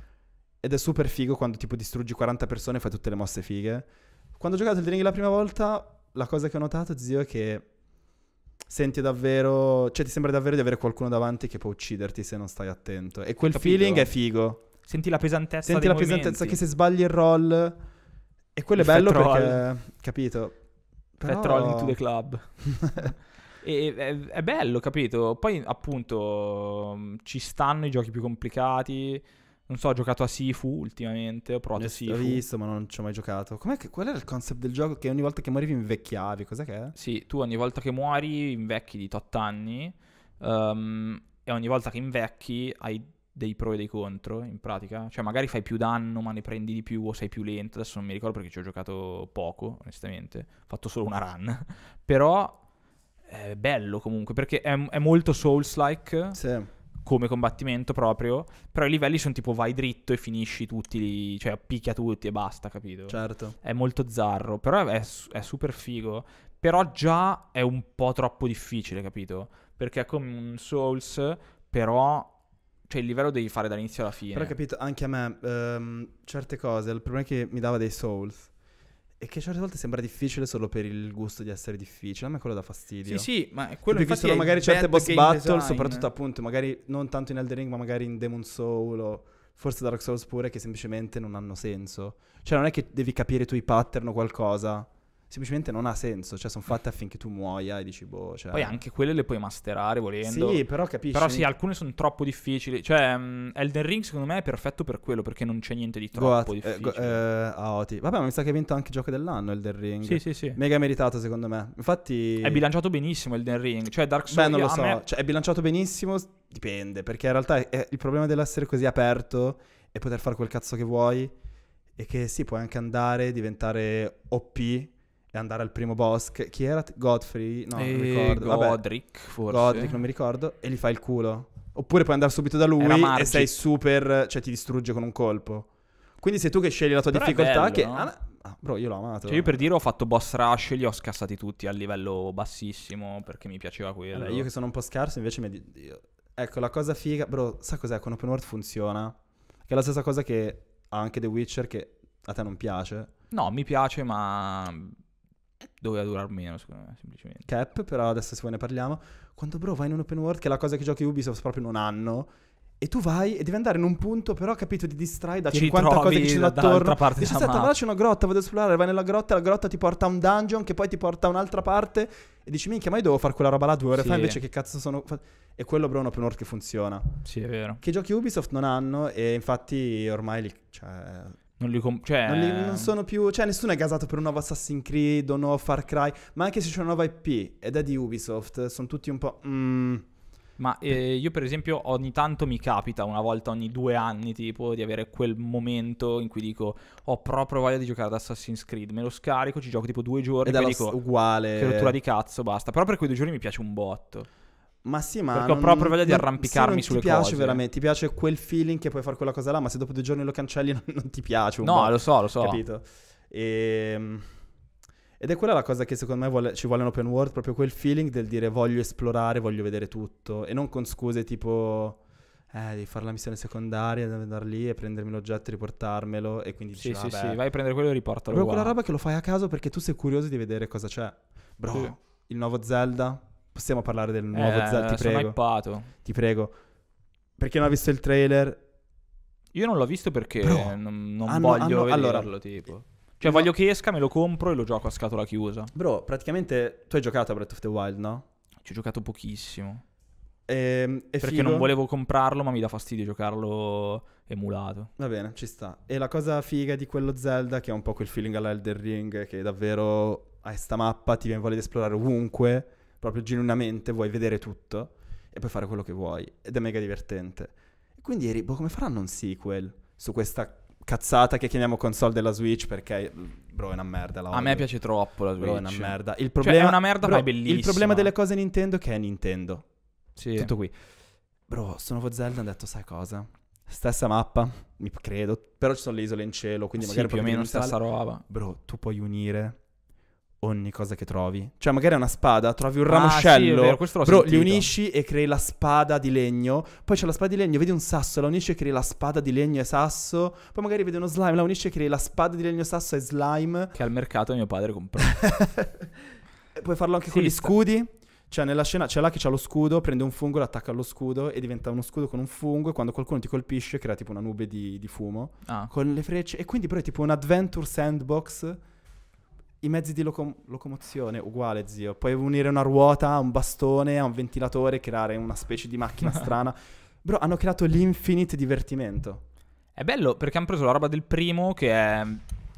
Ed è super figo quando tipo distruggi 40 persone e fai tutte le mosse fighe. Quando ho giocato il Ring la prima volta, la cosa che ho notato, zio, è che senti davvero, cioè ti sembra davvero di avere qualcuno davanti che può ucciderti se non stai attento. E quel Capito. feeling è figo. Senti la pesantezza Senti la movimenti. pesantezza che se sbagli il roll e quello il è bello perché roll. capito. Però... Fat troll into the club. E, è, è, bello, capito? Poi appunto mm, ci stanno i giochi più complicati. Non so, ho giocato a Sifu ultimamente, ho provato a Sifu. L'ho visto, ma non ci ho mai giocato. Com'è che, qual era il concept del gioco? Che ogni volta che morivi invecchiavi, cos'è che è? Sì, tu ogni volta che muori invecchi di tot anni um, e ogni volta che invecchi hai dei pro e dei contro, in pratica. Cioè, magari fai più danno, ma ne prendi di più o sei più lento. Adesso non mi ricordo perché ci ho giocato poco, onestamente. Ho fatto solo una run. Però è bello comunque, perché è, è molto Souls-like. Sì come combattimento proprio, però i livelli sono tipo vai dritto e finisci tutti, cioè picchia tutti e basta, capito? Certo. È molto zarro, però è, è, super figo. Però già è un po' troppo difficile, capito? Perché è come un Souls, però... Cioè il livello devi fare dall'inizio alla fine. Però capito, anche a me, ehm, certe cose, il problema è che mi dava dei Souls e che certe volte sembra difficile solo per il gusto di essere difficile. A me quello dà fastidio. Sì, sì, ma è quello che visto magari certe boss battle, design. soprattutto appunto, magari non tanto in Elden Ring, ma magari in Demon Soul o forse Dark Souls pure, che semplicemente non hanno senso. Cioè, non è che devi capire tu i pattern o qualcosa semplicemente non ha senso, cioè sono fatte affinché tu muoia e dici boh, cioè... Poi anche quelle le puoi masterare volendo. Sì, però capisci. Però sì, alcune sono troppo difficili, cioè um, Elden Ring secondo me è perfetto per quello perché non c'è niente di troppo Goat, eh, difficile. Eh, go, eh, Aoti. Vabbè, ma mi sa che ha vinto anche il gioco dell'anno Elden Ring. Sì, sì, sì. Mega meritato secondo me. Infatti è bilanciato benissimo Elden Ring, cioè Dark Souls Beh, non lo so, me... cioè è bilanciato benissimo, dipende, perché in realtà è, è il problema dell'essere così aperto e poter fare quel cazzo che vuoi e che sì, puoi anche andare, diventare OP e andare al primo boss. Che, chi era? Godfrey? No, e non ricordo. Vabbè. Godric, forse. Godric, non mi ricordo. E gli fai il culo. Oppure puoi andare subito da lui e sei super... Cioè ti distrugge con un colpo. Quindi sei tu che scegli la tua Però difficoltà bello, che... No? Ah, ah, bro, io l'ho amato. Cioè, io per dire ho fatto boss rush, e li ho scassati tutti a livello bassissimo perché mi piaceva quello. Allora, io che sono un po' scarso, invece mi... Io... Ecco, la cosa figa, bro, sai cos'è? Con Open World funziona. Che è la stessa cosa che ha anche The Witcher che a te non piace. No, mi piace, ma doveva durare meno, secondo me, semplicemente. Cap, però adesso se ne parliamo. Quando bro vai in un open world, che è la cosa che giochi Ubisoft proprio non hanno, e tu vai e devi andare in un punto, però capito, di distrai da ti 50 cose che ci sono attorno. Parte Dici, senta, ma c'è una grotta, vado a esplorare, vai nella grotta, e la grotta ti porta a un dungeon che poi ti porta a un'altra parte e dici, minchia, ma io devo fare quella roba là due ore sì. fa, invece che cazzo sono... E quello, bro, è un open world che funziona. Sì, è vero. Che giochi Ubisoft non hanno e infatti ormai li... Cioè, non li, com- cioè... non, li non sono più. Cioè, nessuno è gasato per un nuovo Assassin's Creed o un nuovo Far Cry. Ma anche se c'è una nuova IP ed è di Ubisoft, sono tutti un po'. Mm. Ma eh, io, per esempio, ogni tanto mi capita, una volta ogni due anni, tipo, di avere quel momento in cui dico: Ho proprio voglia di giocare ad Assassin's Creed. Me lo scarico, ci gioco tipo due giorni. e è dico, uguale. Che rottura di cazzo, basta. Però per quei due giorni mi piace un botto. Ma sì, ma. Perché non, ho proprio voglia di non, arrampicarmi sulle cose. Ti piace veramente, ti piace quel feeling che puoi fare quella cosa là, ma se dopo due giorni lo cancelli non, non ti piace. no, lo so, lo so. Capito? E, ehm, ed è quella la cosa che secondo me vuole, ci vuole un open world, proprio quel feeling del dire voglio esplorare, voglio vedere tutto. E non con scuse tipo. Eh, devi fare la missione secondaria, devi andare lì e prendermi l'oggetto e riportarmelo. E quindi sì, dici, sì, vabbè, sì, vai a prendere quello e riportalo. Proprio quella roba che lo fai a caso perché tu sei curioso di vedere cosa c'è. Bro, sì. il nuovo Zelda Possiamo parlare del nuovo eh, Zelda? Ti sono prego. Hypato. Ti prego. Perché non ha visto il trailer? Io non l'ho visto perché Bro, non, non hanno, voglio hanno, vederlo, allora, tipo. Cioè, no. voglio che esca, me lo compro e lo gioco a scatola chiusa. Bro, praticamente tu hai giocato a Breath of the Wild, no? Ci ho giocato pochissimo. E, ehm, perché figo. non volevo comprarlo, ma mi dà fastidio giocarlo emulato. Va bene, ci sta. E la cosa figa di quello Zelda, che è un po' quel feeling alla Elder Ring, che davvero hai ah, sta mappa, ti viene voglia di esplorare ovunque proprio genuinamente vuoi vedere tutto e puoi fare quello che vuoi ed è mega divertente. quindi eri, boh, come faranno un sequel su questa cazzata che chiamiamo console della Switch perché mm, bro è una merda la A me piace troppo la Switch. Bro è una merda. Il cioè, problema cioè, è una merda, bro, ma è bellissima. Il problema delle cose Nintendo è che è Nintendo. Sì. Tutto qui. Bro, sono nuovo Zelda hanno detto sai cosa? Stessa mappa, mi credo, però ci sono le isole in cielo, quindi sì, magari più o meno stessa roba. Bro, tu puoi unire ogni cosa che trovi. Cioè, magari è una spada, trovi un ramoscello. Ah, sì, vero, bro, li unisci e crei la spada di legno. Poi c'è la spada di legno, vedi un sasso, la unisci e crei la spada di legno e sasso. Poi magari vedi uno slime, la unisci e crei la spada di legno, sasso e slime. Che al mercato mio padre comprò. Puoi farlo anche sì, con gli scudi. Cioè, nella scena c'è là che c'ha lo scudo, prende un fungo, lo attacca allo scudo e diventa uno scudo con un fungo. E quando qualcuno ti colpisce, crea tipo una nube di, di fumo ah. con le frecce. E quindi, però, è tipo un adventure sandbox i mezzi di loco- locomozione, uguale zio, puoi unire una ruota a un bastone, a un ventilatore, creare una specie di macchina strana. Bro, hanno creato l'infinite divertimento. È bello perché hanno preso la roba del primo che è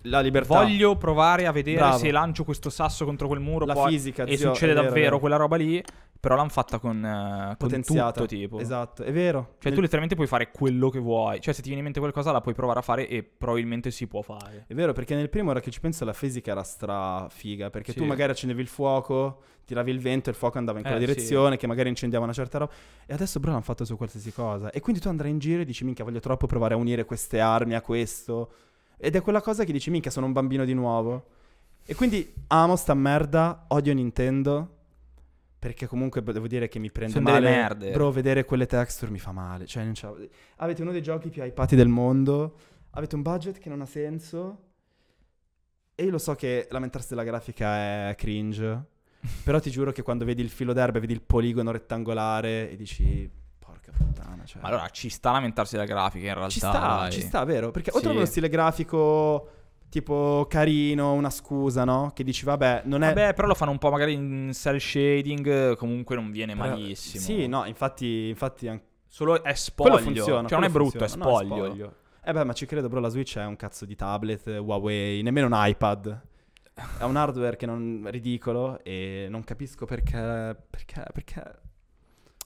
la libertà. Voglio provare a vedere Bravo. se lancio questo sasso contro quel muro la poi, fisica, e zio, succede davvero quella roba lì però l'hanno fatta con, eh, con tutto tipo. Esatto, è vero. Cioè, Nel... tu letteralmente puoi fare quello che vuoi. Cioè, se ti viene in mente qualcosa, la puoi provare a fare e probabilmente si può fare. È vero, perché nel primo, ora che ci penso, la fisica era strafiga. Perché sì. tu magari accendevi il fuoco, tiravi il vento, e il fuoco andava in eh, quella eh, direzione, sì. che magari incendiava una certa roba. E adesso, bro, l'hanno fatto su qualsiasi cosa. E quindi tu andrai in giro e dici, minchia, voglio troppo provare a unire queste armi a questo. Ed è quella cosa che dici, minchia, sono un bambino di nuovo. E quindi amo sta merda, odio Nintendo perché comunque devo dire che mi prende Sono male. Merde. Bro, vedere quelle texture mi fa male. Cioè, Avete uno dei giochi più hypati del mondo. Avete un budget che non ha senso. E io lo so che lamentarsi della grafica è cringe. però ti giuro che quando vedi il filo d'erba, vedi il poligono rettangolare e dici. Porca puttana. Cioè... Ma allora ci sta lamentarsi della grafica in realtà. Ci sta, dai. ci sta, vero? Perché sì. o trovo uno stile grafico tipo carino, una scusa, no? Che dici, vabbè, non è... Beh, però lo fanno un po' magari in cell shading, comunque non viene però, malissimo. Sì, no, infatti, infatti... Anche... Solo è spoglio. Quello funziona. Cioè non è brutto, è spoglio. No, è spoglio. Eh beh, ma ci credo, però la Switch è un cazzo di tablet, eh, Huawei, nemmeno un iPad. È un hardware che non... ridicolo e non capisco perché... perché... perché...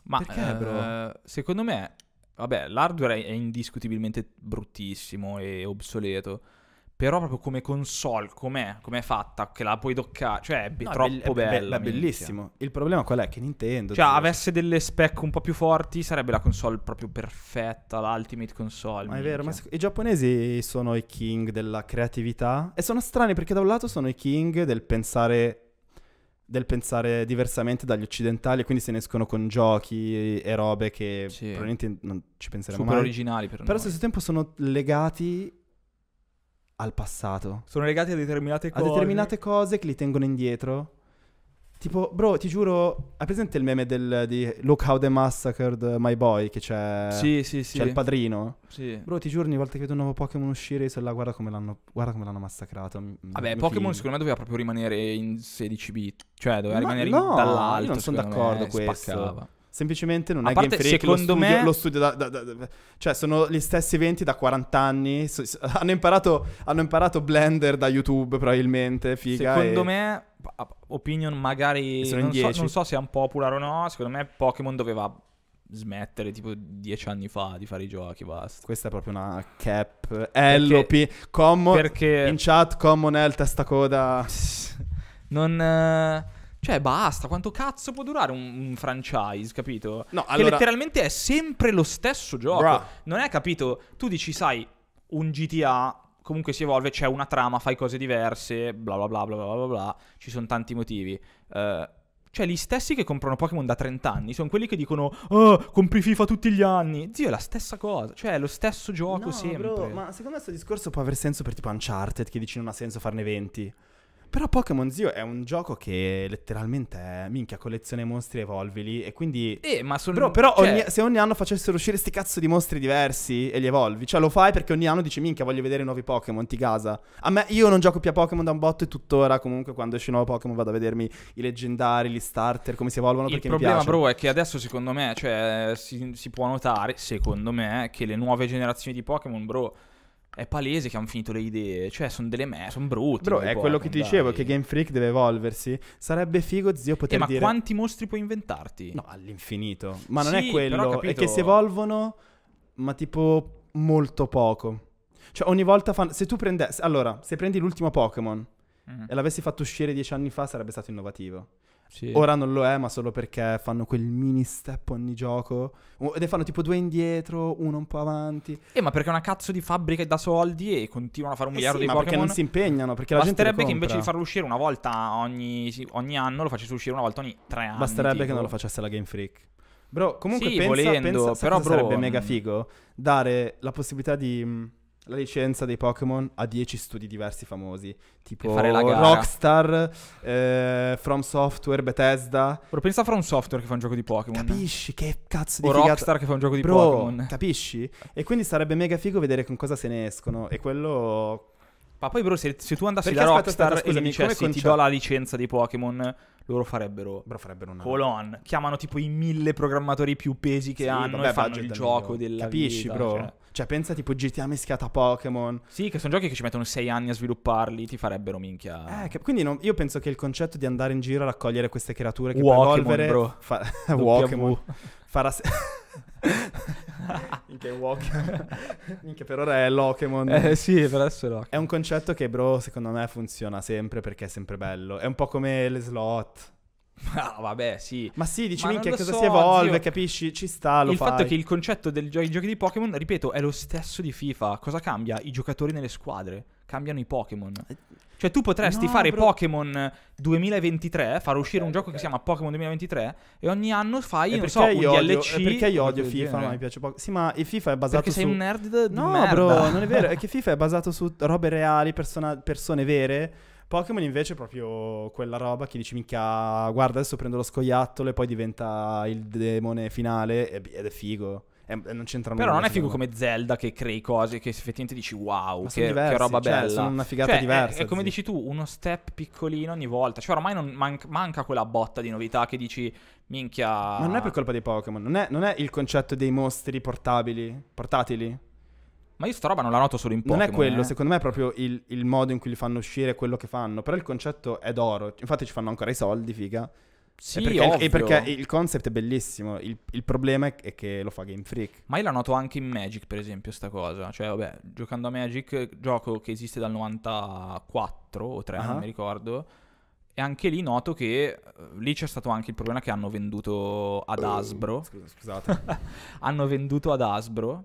Ma perché, eh, bro? secondo me, vabbè, l'hardware è indiscutibilmente bruttissimo e obsoleto. Però proprio come console, com'è, com'è fatta, che la puoi toccare, cioè è be- no, troppo be- bella. È bellissimo. Minchia. Il problema qual è? Che Nintendo... Cioè, avesse delle spec un po' più forti, sarebbe la console proprio perfetta, l'ultimate console. Ma minchia. è vero, ma i giapponesi sono i king della creatività e sono strani perché da un lato sono i king del pensare del pensare diversamente dagli occidentali, quindi se ne escono con giochi e robe che sì. probabilmente non ci penseremo Super mai. originali per Però allo stesso tempo sono legati al passato. Sono legati a determinate cose. A determinate cose che li tengono indietro. Tipo, bro, ti giuro, hai presente il meme del, di Look How They Massacred My Boy? Che c'è. Sì, sì, sì. C'è il padrino. Sì. Bro, ti giuro, ogni volta che vedo un nuovo Pokémon uscire, se la guarda come l'hanno, guarda come l'hanno massacrato. Mm, mm, Vabbè, mm, Pokémon secondo me doveva proprio rimanere in 16 bit. Cioè, doveva Ma rimanere no, in, dall'alto. Io non sono d'accordo me, questo. Spaccava. Semplicemente non a è parte, Game Freak, secondo lo studio, me... lo studio da, da, da, Cioè, sono gli stessi eventi da 40 anni, so, hanno, imparato, hanno, imparato, Blender da YouTube probabilmente, figa. Secondo e... me, opinion magari... Non so, non, so, se è un popular o no, secondo me Pokémon doveva smettere tipo dieci anni fa di fare i giochi, basta. Questa è proprio una cap, LOP, common... Perché... In chat, common L, testa coda... Non... Eh... Cioè, basta, quanto cazzo può durare un, un franchise, capito? No, allora... Che letteralmente è sempre lo stesso gioco. Bra. Non è, capito? Tu dici, sai, un GTA comunque si evolve, c'è una trama, fai cose diverse, bla bla bla bla bla bla, bla. ci sono tanti motivi. Uh, cioè, gli stessi che comprano Pokémon da 30 anni sono quelli che dicono: Oh, compri FIFA tutti gli anni. Zio, è la stessa cosa. Cioè, è lo stesso gioco no, sempre. Bro, ma secondo me questo discorso può aver senso per tipo Uncharted, che dici non ha senso farne 20. Però Pokémon Zio è un gioco che letteralmente è minchia collezione mostri evolvili e quindi... Eh, ma sono... Però, però cioè... ogni, se ogni anno facessero uscire sti cazzo di mostri diversi e li evolvi, cioè lo fai perché ogni anno dici minchia voglio vedere nuovi Pokémon, ti casa. A me io non gioco più a Pokémon da un botto e tuttora comunque quando esce un nuovo Pokémon vado a vedermi i leggendari, gli starter, come si evolvono Il perché mi piace. Il problema bro è che adesso secondo me, cioè si, si può notare, secondo me, che le nuove generazioni di Pokémon bro è palese che hanno finito le idee. Cioè, sono delle me, sono brutte. Però è quello che ti dicevo, che Game Freak deve evolversi. Sarebbe figo, zio, poter eh, ma dire... quanti mostri puoi inventarti? No, all'infinito. Ma sì, non è quello, però, capito... è che si evolvono, ma tipo molto poco. Cioè, ogni volta fanno... Se tu prendessi... Allora, se prendi l'ultimo Pokémon mm-hmm. e l'avessi fatto uscire dieci anni fa, sarebbe stato innovativo. Sì. Ora non lo è, ma solo perché fanno quel mini step ogni gioco. Ne fanno tipo due indietro, uno un po' avanti. Eh, ma perché è una cazzo di fabbrica da soldi e continuano a fare un eh miliardo sì, di ma Pokémon? perché non si impegnano? Perché la Basterebbe che invece di farlo uscire una volta ogni, ogni anno, lo facesse uscire una volta ogni tre anni. Basterebbe tipo. che non lo facesse la Game Freak. Bro, comunque sì, pensa, volendo, pensa, però bro, sarebbe mm. mega figo dare la possibilità di mm, la licenza dei Pokémon a 10 studi diversi famosi, tipo Rockstar, eh, From Software, Bethesda. Bro, pensa a From Software che fa un gioco di Pokémon. Capisci che cazzo di o figata. Rockstar che fa un gioco di Pokémon. capisci? E quindi sarebbe mega figo vedere con cosa se ne escono e quello ma poi, bro, se, se tu andassi Perché da Rockstar aspetta, scusami, e gli dicessi ti do la licenza dei Pokémon, loro farebbero. Bro, farebbero una. Colon. Chiamano tipo i mille programmatori più pesi che sì, hanno vabbè, e fanno il gioco migliore. della Capisci, vita, bro? Cioè. Cioè, pensa tipo GTA mischiata a Pokémon. Sì, che sono giochi che ci mettono sei anni a svilupparli, ti farebbero minchia. Eh, che, quindi no, io penso che il concetto di andare in giro a raccogliere queste creature che Walkemon, puoi evolvere... bro. Fa- Walkemon. Farà... Se- Minchia, Walkemon. Minchia, per ora è Lokemon. Eh sì, per adesso è Lokemon. È un concetto che, bro, secondo me funziona sempre perché è sempre bello. È un po' come le slot. Ah, vabbè, sì. Ma sì, dici, Ma minchia, cosa so, si evolve, zio. capisci? Ci sta, lo Il fai. fatto è che il concetto dei gio- giochi di Pokémon, ripeto, è lo stesso di FIFA. Cosa cambia? I giocatori nelle squadre. Cambiano i Pokémon. Eh, cioè, tu potresti no, fare Pokémon 2023, far uscire okay, un gioco okay. che si chiama Pokémon 2023, e ogni anno fai, eh, non so, un io DLC. Eh, perché io odio FIFA, ma mi piace poco. Sì, ma FIFA è basato perché su... Perché sei un nerd No, merda. bro, non è vero. È che FIFA è basato su robe reali, persona- persone vere Pokémon invece è proprio quella roba che dici minchia, guarda adesso prendo lo scoiattolo e poi diventa il demone finale ed è figo. È, non c'entra Però non è figo come Zelda che crei cose che effettivamente dici wow, che, diversi, che, roba cioè, bella. Sono una figata cioè, diversa. È, è come dici tu, uno step piccolino ogni volta. Cioè ormai manca, manca quella botta di novità che dici minchia... Ma non è per colpa dei Pokémon, non, non è il concetto dei mostri portabili, portatili ma io sta roba non la noto solo in Pokémon. Non è quello, eh? secondo me è proprio il, il, modo in cui li fanno uscire, quello che fanno. Però il concetto è d'oro. Infatti ci fanno ancora i soldi, figa. Sì, e perché, e perché il concept è bellissimo. Il, il, problema è che lo fa Game Freak. Ma io la noto anche in Magic, per esempio, sta cosa. Cioè, vabbè, giocando a Magic, gioco che esiste dal 94 o 3, uh-huh. non ah. mi ricordo. E anche lì noto che eh, lì c'è stato anche il problema che hanno venduto ad oh, Asbro. Uh, scusa, scusate. hanno venduto ad Asbro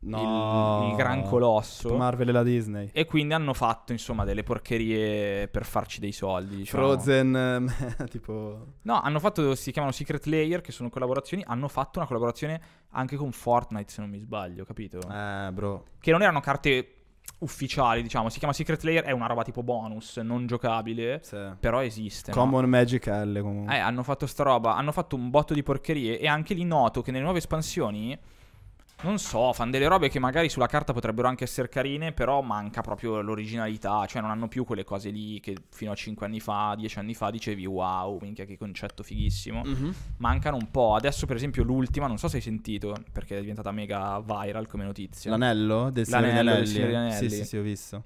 no. il, il, gran colosso. Marvel e la Disney. E quindi hanno fatto, insomma, delle porcherie per farci dei soldi. Diciamo. Frozen, tipo... No, hanno fatto, si chiamano Secret Layer, che sono collaborazioni, hanno fatto una collaborazione anche con Fortnite, se non mi sbaglio, capito? Eh, bro. Che non erano carte ufficiali, diciamo. Si chiama Secret Layer, è una roba tipo bonus, non giocabile, sì. però esiste. Common no? Magic L comunque. Eh, hanno fatto sta roba, hanno fatto un botto di porcherie e anche lì noto che nelle nuove espansioni non so, fanno delle robe che magari sulla carta potrebbero anche essere carine, però manca proprio l'originalità, cioè non hanno più quelle cose lì che fino a 5 anni fa, 10 anni fa dicevi wow, minchia che concetto fighissimo. Mm-hmm. Mancano un po'. Adesso per esempio l'ultima, non so se hai sentito, perché è diventata mega viral come notizia. L'anello del L'anello Signore Anelli. Sì, sì, sì, ho visto.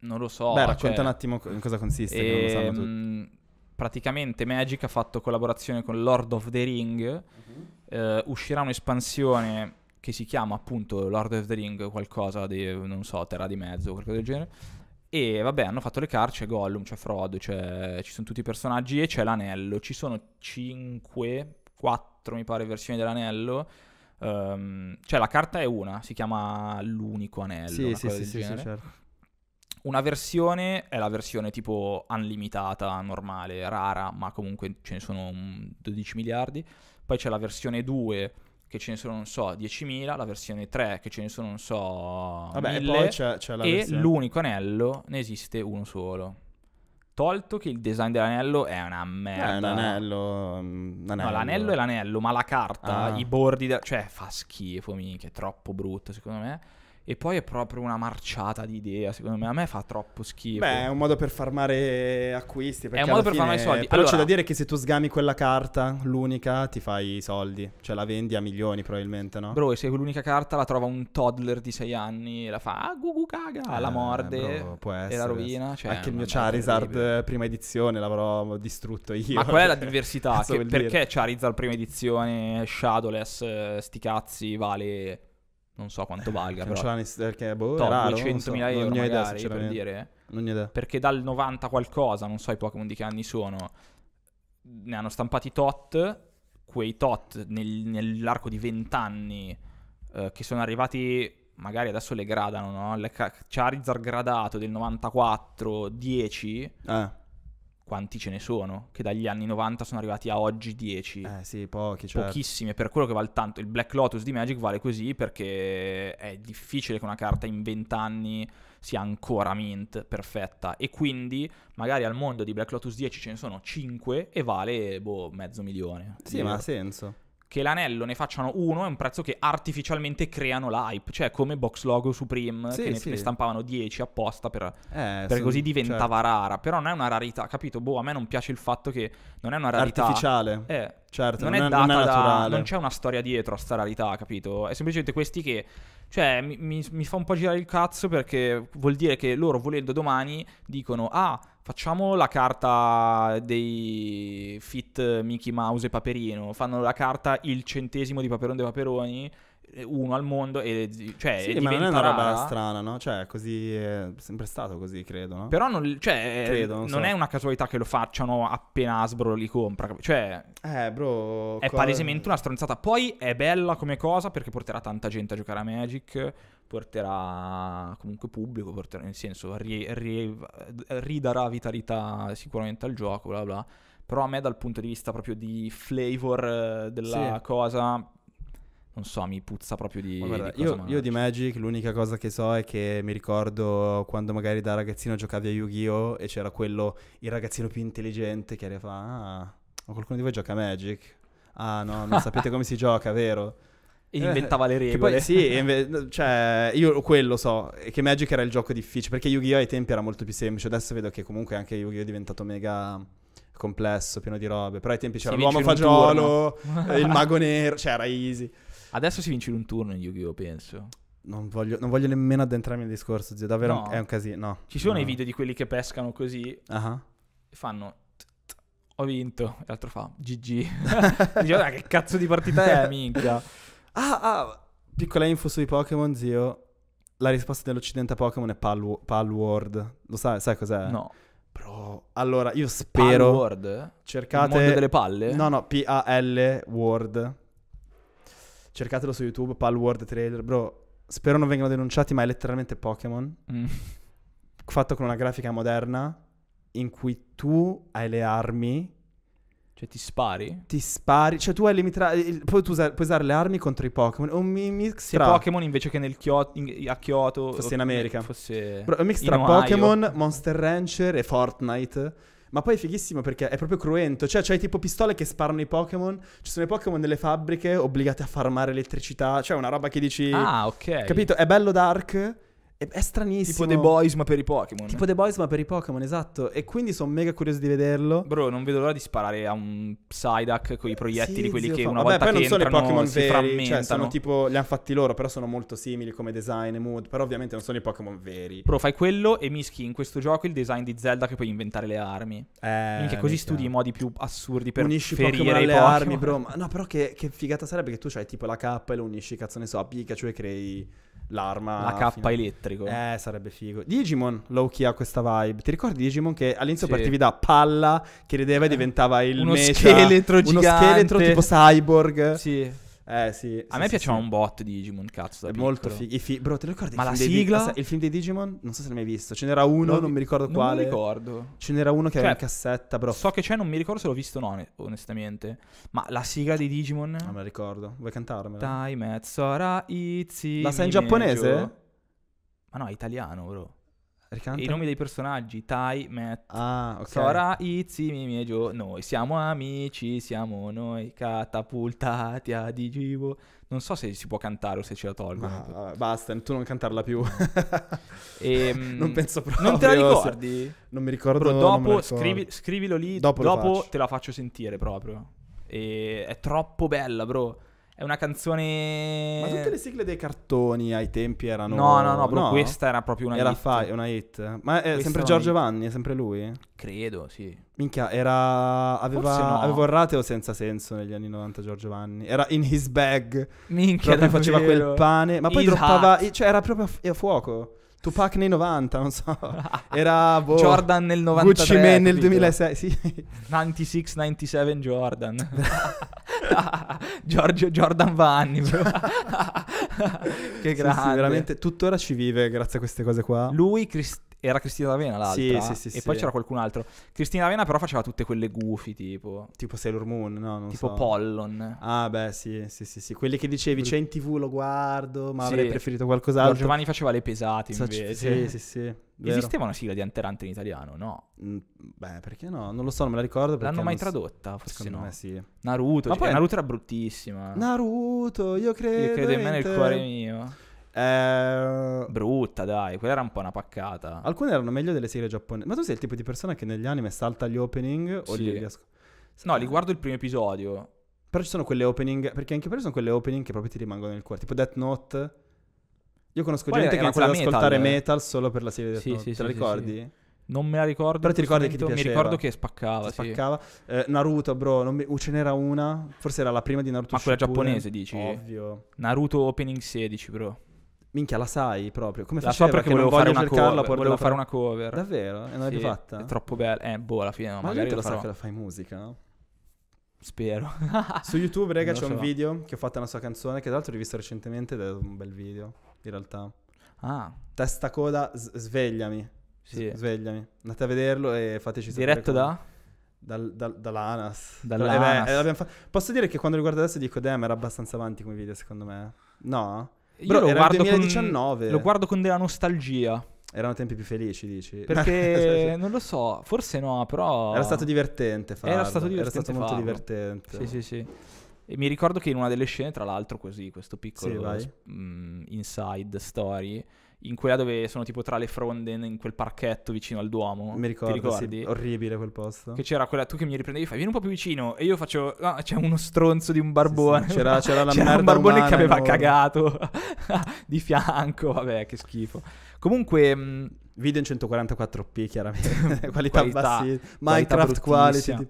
Non lo so. Beh, racconta cioè... un attimo in cosa consiste, e... Ehm, praticamente Magic ha fatto collaborazione con Lord of the Ring. Mm-hmm eh, uscirà un'espansione che si chiama appunto Lord of the Ring, qualcosa di, non so, Terra di Mezzo, qualcosa del genere. E vabbè, hanno fatto le carte, c'è Gollum, c'è Frodo, c'è, ci sono tutti i personaggi e c'è l'anello. Ci sono 5, 4 mi pare versioni dell'anello. Um, cioè la carta è una, si chiama l'unico anello. Sì, sì, sì, sì, sì, certo. Una versione è la versione tipo unlimitata, normale, rara, ma comunque ce ne sono 12 miliardi poi c'è la versione 2 che ce ne sono, non so, 10.000, la versione 3 che ce ne sono, non so, Vabbè, e poi c'è, c'è la e versione... l'unico anello ne esiste uno solo. Tolto che il design dell'anello è una eh, merda. È un anello. Mm, un anello. No, l'anello è l'anello, ma la carta, ah. i bordi, da... cioè fa schifo, minchia, è troppo brutto secondo me. E poi è proprio una marciata di idea, secondo me. A me fa troppo schifo. Beh, è un modo per farmare acquisti. È un modo per farmare soldi. Però allora, c'è da dire che se tu sgami quella carta, l'unica, ti fai i soldi. Cioè la vendi a milioni probabilmente, no? Bro, e se quell'unica carta la trova un toddler di 6 anni, e la fa, ah, gugu caga, eh, la morde bro, può essere, e la rovina. Cioè, Anche il mio Charizard prima edizione l'avrò distrutto io. Ma qual è la diversità? perché Charizard prima edizione, Shadowless, eh, sti cazzi, vale non so quanto valga. Eh, che però. Non ce l'ha perché boh, top, raro, 200.000 so. euro non magari, idea, per dire. Non ne idea. Perché dal 90 qualcosa, non so i Pokémon di che anni sono, ne hanno stampati tot, quei tot nel, nell'arco di 20 anni eh, che sono arrivati... Magari adesso le gradano, no? Le Charizard gradato del 94, 10. Eh quanti ce ne sono, che dagli anni 90 sono arrivati a oggi 10. Eh sì, pochi, certo. Pochissimi, per quello che vale tanto. Il Black Lotus di Magic vale così perché è difficile che una carta in 20 anni sia ancora mint perfetta e quindi magari al mondo di Black Lotus 10 ce ne sono 5 e vale boh, mezzo milione. Sì, ma ha senso che l'anello ne facciano uno è un prezzo che artificialmente creano l'hype, cioè come box logo Supreme sì, che ne, sì. ne, stampavano 10 apposta per, eh, per sì, così diventava certo. rara, però non è una rarità, capito? Boh, a me non piace il fatto che non è una rarità artificiale. Eh, certo, non, non è, è, data non è da, non c'è una storia dietro a sta rarità, capito? È semplicemente questi che cioè mi, mi, mi fa un po' girare il cazzo perché vuol dire che loro volendo domani dicono "Ah, Facciamo la carta dei fit Mickey Mouse e Paperino. Fanno la carta il centesimo di Paperone dei Paperoni uno al mondo e cioè sì, ma non è una roba strana no? cioè così è sempre stato così credo no? però non, cioè, credo, non, non so. è una casualità che lo facciano appena Asbro li compra cioè eh bro è co- palesemente una stronzata poi è bella come cosa perché porterà tanta gente a giocare a Magic porterà comunque pubblico porterà, nel senso ri, ri, ridarà vitalità sicuramente al gioco bla bla però a me dal punto di vista proprio di flavor eh, della sì. cosa non so, mi puzza proprio di... Guarda, di io, io, di Magic l'unica cosa che so è che mi ricordo quando magari da ragazzino giocavi a Yu-Gi-Oh! e c'era quello, il ragazzino più intelligente che arriva fa, ah, ma qualcuno di voi gioca a Magic? Ah no, non sapete come si gioca, vero? E inventava eh, le regole. Poi, sì, inve- cioè, io quello so, che Magic era il gioco difficile, perché Yu-Gi-Oh! ai tempi era molto più semplice, adesso vedo che comunque anche Yu-Gi-Oh! è diventato mega complesso, pieno di robe, però ai tempi c'era sì, l'uomo fagiolo, il mago nero, cioè easy. Adesso si vince in un turno in Yu-Gi-Oh! penso. Non voglio, non voglio, nemmeno addentrarmi nel discorso, zio. Davvero no. è un casino. No. Ci sono no. i video di quelli che pescano così uh-huh. e fanno. Ho vinto. E l'altro fa GG. Dice, che cazzo di partita è, minchia. ah, ah, piccola info sui Pokémon, zio. La risposta dell'Occidente a Pokémon è Pal- Palward. Lo sai, sai cos'è? No. Bro, allora io spero. Palward? Cercate. Il mondo delle palle? No, no, P-A-L Ward cercatelo su YouTube, Palworld Trailer, bro, spero non vengano denunciati, ma è letteralmente Pokémon, mm. fatto con una grafica moderna, in cui tu hai le armi. Cioè ti spari? Ti spari, cioè tu hai le mitraglie, poi tu usa- puoi usare le armi contro i Pokémon, un mix Se tra... Pokémon invece che nel Kyo- in- a Kyoto... Fosse in America. Fosse... Bro, un mix tra Pokémon, Monster Rancher e Fortnite ma poi è fighissimo perché è proprio cruento. Cioè, c'hai tipo pistole che sparano i Pokémon. Ci sono i Pokémon delle fabbriche obbligate a farmare elettricità. Cioè, una roba che dici. Ah, ok. Capito? È bello dark. È, è stranissimo. Tipo The Boys, ma per i Pokémon. Tipo The Boys, ma per i Pokémon, esatto. E quindi sono mega curioso di vederlo. Bro, non vedo l'ora di sparare a un Psyduck con i eh, proiettili, sì, quelli che fa... una Vabbè, volta poi non sono i Pokémon veri, frammentano. Cioè, sono tipo, li hanno fatti loro, però sono molto simili come design e mood. Però ovviamente non sono i Pokémon veri. Bro, fai quello e mischi in questo gioco il design di Zelda che puoi inventare le armi. Eh. Minchia, così studi i modi più assurdi per unisci ferire Pokémon alle Pokémon. armi, bro. Ma no, però che, che figata sarebbe che tu c'hai tipo la K e lo unisci, cazzo ne so, a Pikachu e crei l'arma. La K fino... elettrico. Eh, sarebbe figo. Digimon low key ha questa vibe. Ti ricordi Digimon che all'inizio sì. partivi da palla che rideva e eh. diventava il uno meta, scheletro gigante. Uno scheletro tipo cyborg. Sì. Eh sì. A sì, me sì, piaceva sì. un bot di Digimon, cazzo. È piccolo. molto figo. Fi- bro, te lo ricordi? Ma la sigla? Di- il film dei Digimon? Non so se l'hai mai visto. Ce n'era uno, no, non mi ricordo non quale. Non mi ricordo. Ce n'era uno che cioè, aveva in cassetta, bro. So che c'è, non mi ricordo se l'ho visto o no, onestamente. Ma la sigla dei Digimon? Non ah, me la ricordo. Vuoi cantarmela? Dai, Mezzora, Itzi. La sai in giapponese? Ma no, è italiano, bro. Ricanta. I nomi dei personaggi, Tai, Matt, ah, okay. Sora, Izzy, Mimi e Joe. Noi siamo amici, siamo noi catapultati a Digivo. Non so se si può cantare o se ce la tolgo. basta, tu non cantarla più. e, ehm, non penso proprio. Non te la ricordi? Se... Non mi ricordo. Però dopo scrivi, scrivilo lì, dopo, dopo te la faccio sentire proprio. E è troppo bella, bro. È una canzone. Ma tutte le sigle dei cartoni ai tempi erano. No, no, no, però no. questa era proprio una era hit. Era una hit. Ma è questa sempre Giorgio Vanni, è sempre lui? Credo, sì. Minchia, era. Aveva, no. avevo il rateo senza senso negli anni 90, Giorgio Vanni. Era in his bag. Minchia. Proprio faceva quel pane. Ma poi esatto. droppava. Cioè, era proprio a fuoco. Tupac nei 90, non so. Era boh, Jordan nel 93. Gucci Mane nel 2006, sì. 96, 97 Jordan. Giorgio Jordan Vanni. che grande. Sì, sì, veramente tuttora ci vive grazie a queste cose qua. Lui Crist- era Cristina D'Avena l'altra. Sì, sì, sì. E sì. poi c'era qualcun altro. Cristina D'Avena però faceva tutte quelle goofy, tipo. Tipo Sailor Moon, no? Non tipo so. Pollon. Ah, beh, sì, sì, sì, sì. Quelli che dicevi, c'è in tv, lo guardo, ma sì. avrei preferito qualcos'altro. Don Giovanni faceva le pesate invece. Sì, sì, sì. Vero. Esisteva una sigla di Anterante in italiano, no? Mm, beh, perché no? Non lo so, non me la ricordo. L'hanno mai tradotta? Forse secondo no. me sì. Naruto, ma cioè, poi Naruto era bruttissima. Naruto, io credo. Io credo in me nel cuore mio. Eh... Brutta, dai, quella era un po' una paccata. Alcune erano meglio delle serie giapponesi. Ma tu sei il tipo di persona che negli anime salta gli opening o sì. li riesco? No, li guardo il primo episodio. Però ci sono quelle opening, perché anche per me sono quelle opening che proprio ti rimangono nel cuore, tipo Death Note. Io conosco Poi gente che ha iniziato ascoltare metal solo per la serie di Death sì, Note. Sì, Te sì, la ricordi? Non me la ricordo. Però ti ricordi che ti piaceva? Mi ricordo che spaccava. spaccava. Eh, Naruto, bro. Mi... Uh, ce n'era una. Forse era la prima di Naruto. Ma quella Shippuden. giapponese, dici? Ovvio. Naruto Opening 16, bro. Minchia, la sai proprio. Come la faceva? so perché volevo, fare una, cover, volevo fare una cover. Davvero? E non l'hai sì, fatta? È troppo bella. Eh, boh, alla fine no. Ma magari lo sai che la fai musica, no? Spero. Su YouTube, raga, c'è so. un video che ho fatto una sua canzone, che tra l'altro ho rivisto recentemente ed è un bel video, in realtà. Ah. Testa coda, svegliami. Sì. Svegliami. Andate a vederlo e fateci sapere. Diretto come... da? Dal, dal, dall'ANAS. Dall'ANAS. Eh beh, eh, fa... Posso dire che quando riguardo adesso dico, damn, era abbastanza avanti come video, secondo me. No? Io Bro, lo, guardo 2019. Con, lo guardo con della nostalgia. Erano tempi più felici, dici? Perché non lo so, forse no, però. Era stato divertente farlo. Era stato, divertente Era stato molto divertente. Sì, sì, sì. E mi ricordo che in una delle scene, tra l'altro, così, questo piccolo sì, mh, mm, inside story, in quella dove sono tipo tra le fronde, in quel parchetto vicino al Duomo. Mi ricordo, sì, orribile quel posto. Che c'era quella, tu che mi riprendevi, fai, vieni un po' più vicino, e io faccio, no, ah, c'è uno stronzo di un barbone. Sì, sì. C'era, c'era, la c'era un barbone che aveva loro. cagato di fianco, vabbè, che schifo. Comunque... Mh, mm, Video in 144p, chiaramente, qualità, qualità bassissima, Minecraft qualità quality.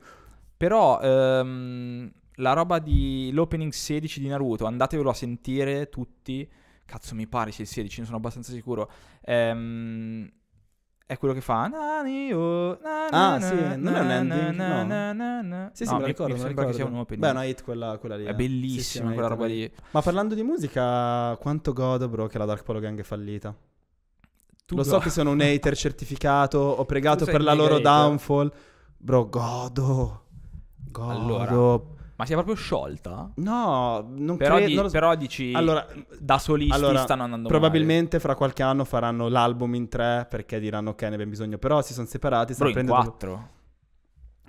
Però... Ehm, la roba di l'opening 16 di Naruto, andatevelo a sentire tutti cazzo mi pare sia il 16, ne sono abbastanza sicuro. Ehm, è quello che fa nani oh, ah na, sì na, non è un ending na, no. na, na, sì sì no, me lo ricordo mi, sembra ricordo. che sia un opening beh è una hit quella, quella lì è eh. bellissima sì, sì, quella roba beh. lì ma parlando di musica quanto godo bro che la Dark Polo Gang è fallita tu lo bro. so che sono un hater certificato ho pregato per la loro hater. downfall bro godo godo allora ma si è proprio sciolta? No, non però, credo. Di, non so. Però dici allora, da solisti allora, stanno andando Probabilmente male. fra qualche anno faranno l'album in tre perché diranno ok, ne abbiamo bisogno. Però si sono separati. Bro, in quattro. Due...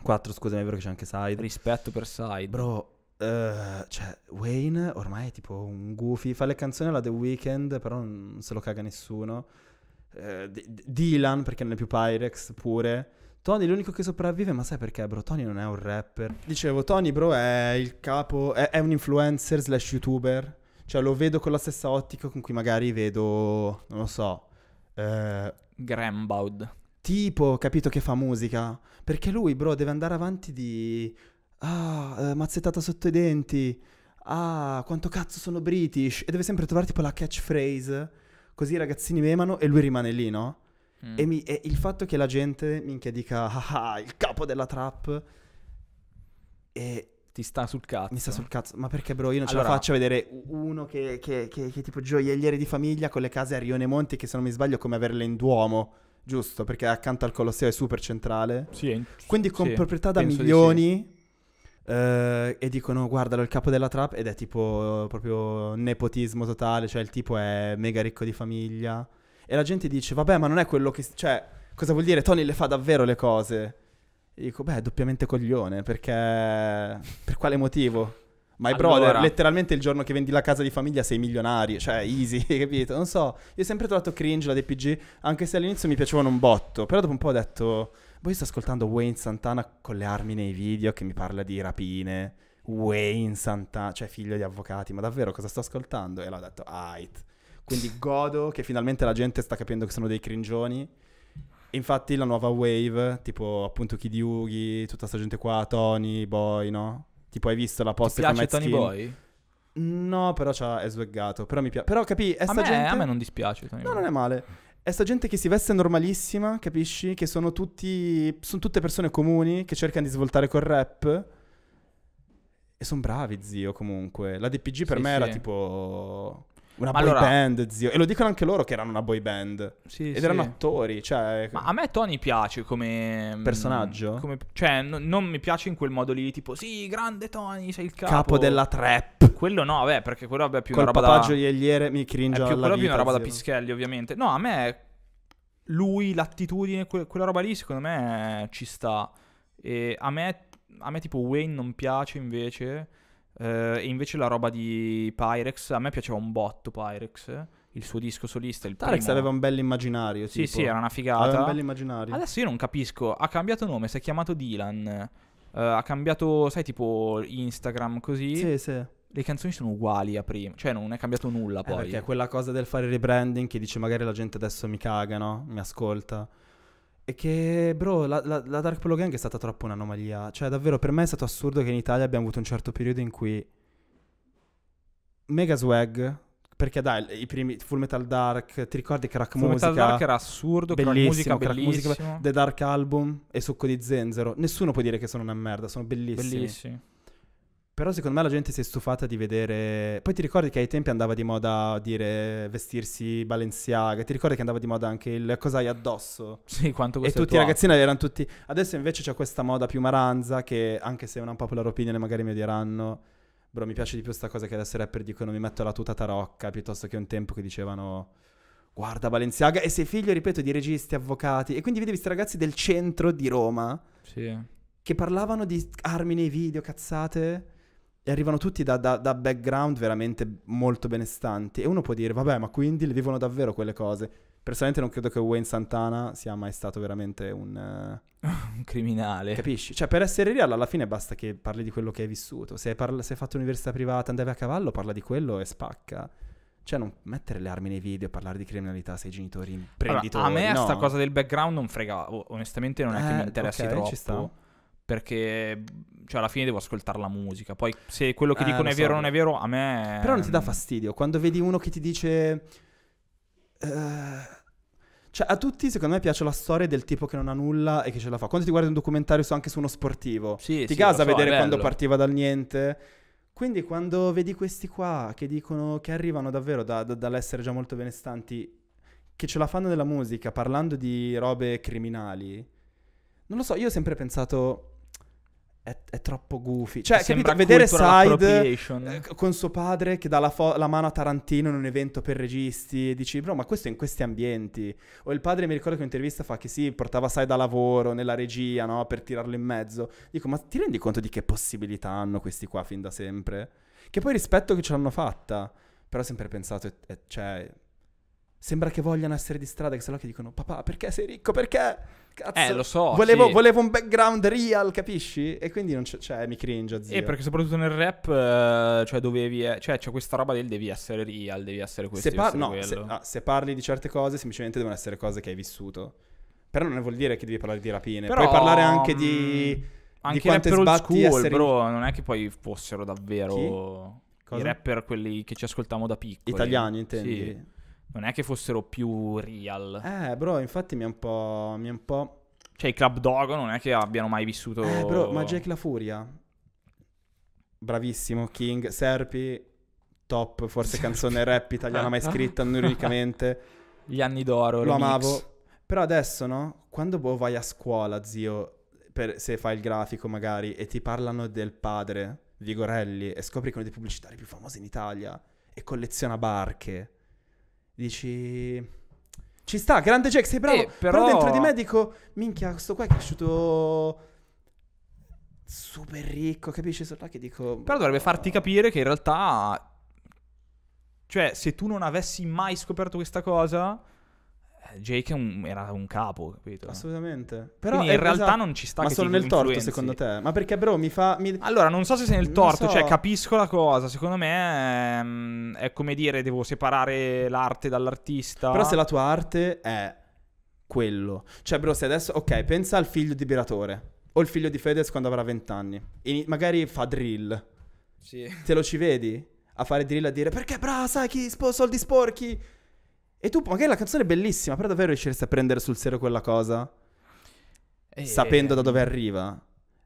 Quattro, scusami, è vero che c'è anche Side. Rispetto per Side. Bro, Uh, cioè, Wayne ormai è tipo un goofy. Fa le canzoni alla The Weeknd, però non se lo caga nessuno. Uh, D- D- Dylan, perché non è più Pyrex, pure. Tony è l'unico che sopravvive, ma sai perché, bro? Tony non è un rapper. Dicevo, Tony, bro, è il capo, è, è un influencer slash youtuber. Cioè, lo vedo con la stessa ottica con cui magari vedo, non lo so, eh, Grambaud. Tipo, capito che fa musica. Perché lui, bro, deve andare avanti di... Ah, eh, mazzettata sotto i denti. Ah, quanto cazzo sono british. E deve sempre trovare tipo la catchphrase. Così i ragazzini memano e lui rimane lì, no? Mm. E, mi, e, il fatto che la gente, minchia, dica, ah, ah, il capo della trap, e... Ti sta sul cazzo. Mi sta sul cazzo. Ma perché, bro, io non allora, ce la faccio a vedere uno che, che, che, che, tipo gioielliere di famiglia con le case a Rione Monti, che se non mi sbaglio come averle in Duomo, giusto? Perché accanto al Colosseo è super centrale. Sì. Quindi con sì, proprietà da milioni... Uh, e dicono guardalo il capo della trap ed è tipo proprio nepotismo totale, cioè il tipo è mega ricco di famiglia, e la gente dice, vabbè, ma non è quello che... Cioè, cosa vuol dire? Tony le fa davvero le cose. E dico, beh, è doppiamente coglione, perché... per quale motivo? My allora. brother, letteralmente il giorno che vendi la casa di famiglia sei milionario, cioè easy, capito? Non so, io ho sempre trovato cringe la DPG, anche se all'inizio mi piacevano un botto, però dopo un po' ho detto, voi boh, sto ascoltando Wayne Santana con le armi nei video che mi parla di rapine, Wayne Santana, cioè figlio di avvocati, ma davvero cosa sto ascoltando? E l'ho detto, aight. Quindi godo che finalmente la gente sta capendo che sono dei cringioni. Infatti la nuova wave, tipo appunto Kid Yugi, tutta sta gente qua, Tony, Boy, no? Tipo hai visto la post Ti con Matt Tony Skin? Boy? No, però è sveggato. però mi piace. Però capi, è a sta me, gente... A me non dispiace Tony No, Boy. non è male. È sta gente che si veste normalissima, capisci? Che sono tutti... Sono tutte persone comuni che cercano di svoltare col rap. E sono bravi, zio, comunque. La DPG per sì, me sì. era tipo una boy allora... band, zio. E lo dicono anche loro che erano una boy band. Sì, Ed sì. erano attori, cioè... Ma a me Tony piace come... Mm, Personaggio? Come... Cioè, no, non mi piace in quel modo lì, tipo, sì, grande Tony, sei il capo. Capo della trap. Quello no, vabbè, perché quello vabbè, più Col una roba da... Col papaggio mi cringe è più, Quello è più una roba zio. da pischelli, ovviamente. No, a me... Lui, l'attitudine, que- quella roba lì, secondo me eh, ci sta. E a me, a me tipo Wayne non piace, invece... Eh, e invece la roba di Pyrex, a me piaceva un botto Pyrex il suo disco solista. Il Pyrex primo... aveva un bel immaginario. Sì, tipo. sì, era una figata. Aveva un bel immaginario. Adesso io non capisco. Ha cambiato nome, si è chiamato Dylan. Uh, ha cambiato, sai, tipo Instagram così. Sì, sì. Le canzoni sono uguali a prima, cioè non è cambiato nulla eh, poi. Eh, perché è quella cosa del fare rebranding che dice magari la gente adesso mi caga, no? Mi ascolta. E che, bro, la, la, la Dark Polo Gang è stata troppo un'anomalia. Cioè, davvero, per me è stato assurdo che in Italia abbiamo avuto un certo periodo in cui Mega Swag, perché dai, i primi Full Metal Dark, ti ricordi Crack Full Musica? Full Metal Dark era assurdo, bellissimo, crack musica, crack musica, The Dark Album e Succo di Zenzero. Nessuno può dire che sono una merda, sono bellissimi. Bellissimi. Però secondo me la gente si è stufata di vedere... Poi ti ricordi che ai tempi andava di moda dire vestirsi Balenciaga, ti ricordi che andava di moda anche il cosa hai addosso? Sì, quanto questo E tutti i ragazzini erano tutti... Adesso invece c'è questa moda più maranza che anche se è una popular opinion magari mi diranno. bro mi piace di più questa cosa che adesso i rapper dicono mi metto la tuta tarocca piuttosto che un tempo che dicevano guarda Balenciaga e sei figlio, ripeto, di registi, avvocati. E quindi vedevi questi ragazzi del centro di Roma. Sì. Che parlavano di armi nei video, cazzate. E arrivano tutti da, da, da, background veramente molto benestanti. E uno può dire, vabbè, ma quindi le vivono davvero quelle cose. Personalmente non credo che Wayne Santana sia mai stato veramente un... Uh... un criminale. Capisci? Cioè, per essere real, alla fine basta che parli di quello che hai vissuto. Se hai, parla- se hai fatto università privata, andavi a cavallo, parla di quello e spacca. Cioè, non mettere le armi nei video, e parlare di criminalità, se i genitori imprenditori. Allora, a me no. sta cosa del background non frega, onestamente non è eh, che mi eh, interessi okay, troppo. Ci sta perché cioè alla fine devo ascoltare la musica. Poi se quello che eh, dicono è so. vero o non è vero, a me Però non ti dà mm. fastidio quando vedi uno che ti dice uh... Cioè, a tutti, secondo me, piace la storia del tipo che non ha nulla e che ce la fa. Quando ti guardi un documentario so, anche su uno sportivo, sì, ti sì, casa so, a vedere quando partiva dal niente. Quindi, quando vedi questi qua che dicono che arrivano davvero da, da, dall'essere già molto benestanti, che ce la fanno nella musica parlando di robe criminali, non lo so, io ho sempre pensato. È, è, troppo goofy. Cioè, Sembra capito? vedere Side eh, con suo padre che dà la, fo- la, mano a Tarantino in un evento per registi e dici, bro, ma questo è in questi ambienti. O il padre, mi ricordo che in un'intervista fa che sì, portava Side a lavoro, nella regia, no, per tirarlo in mezzo. Dico, ma ti rendi conto di che possibilità hanno questi qua fin da sempre? Che poi rispetto che ce l'hanno fatta, però ho sempre pensato, è, è, cioè... Sembra che vogliano essere di strada, che se no che dicono, papà, perché sei ricco? Perché? Cazzo, eh, lo so. Volevo, sì. volevo, un background real, capisci? E quindi non c'è, cioè, mi cringe, zio. Eh, perché soprattutto nel rap, eh, cioè, dovevi, eh, cioè, c'è questa roba del devi essere real, devi essere questo, se par- no, se, no, ah, se parli di certe cose, semplicemente devono essere cose che hai vissuto. Però non vuol dire che devi parlare di rapine. Però, Puoi parlare anche di... Mm, anche di rapper old school, essere... bro, non è che poi fossero davvero... Chi? Cosa? I rapper, quelli che ci ascoltavamo da piccoli. Italiani, intendi? Sì non è che fossero più real. Eh, bro, infatti mi è un po'. Mi è un po'... Cioè, i Club Dog non è che abbiano mai vissuto. Eh, bro, ma Jack La Furia. Bravissimo, King. Serpi, top, forse Serpi. canzone rap italiana mai scritta, non unicamente. Gli anni d'oro. Lo remix. amavo. Però adesso, no? Quando boh, vai a scuola, zio, per, se fai il grafico magari, e ti parlano del padre, Vigorelli, e scopri che uno dei pubblicitari più famosi in Italia e colleziona barche dici... Ci sta, grande Jack, sei bravo. Eh, però... però... dentro di me dico, minchia, questo qua è cresciuto super ricco, capisci? Sono là che dico... Però dovrebbe boh. farti capire che in realtà... Cioè, se tu non avessi mai scoperto questa cosa Jake un, era un capo, capito? Assolutamente. Però Quindi in realtà esatto. non ci sta Ma sono nel influenzi. torto secondo te? Ma perché bro mi fa mi... Allora, non so se sei nel torto, so. cioè capisco la cosa, secondo me è, ehm, è come dire devo separare l'arte dall'artista. Però se la tua arte è quello. Cioè bro, se adesso ok, pensa al figlio di Biratore o il figlio di Fedez quando avrà 20 anni. In... magari fa drill. Sì. Te lo ci vedi? A fare drill a dire "Perché bro, sai chi spo- soldi sporchi?" E tu, magari la canzone è bellissima, però davvero riusciresti a prendere sul serio quella cosa? E... Eh, Sapendo da dove arriva?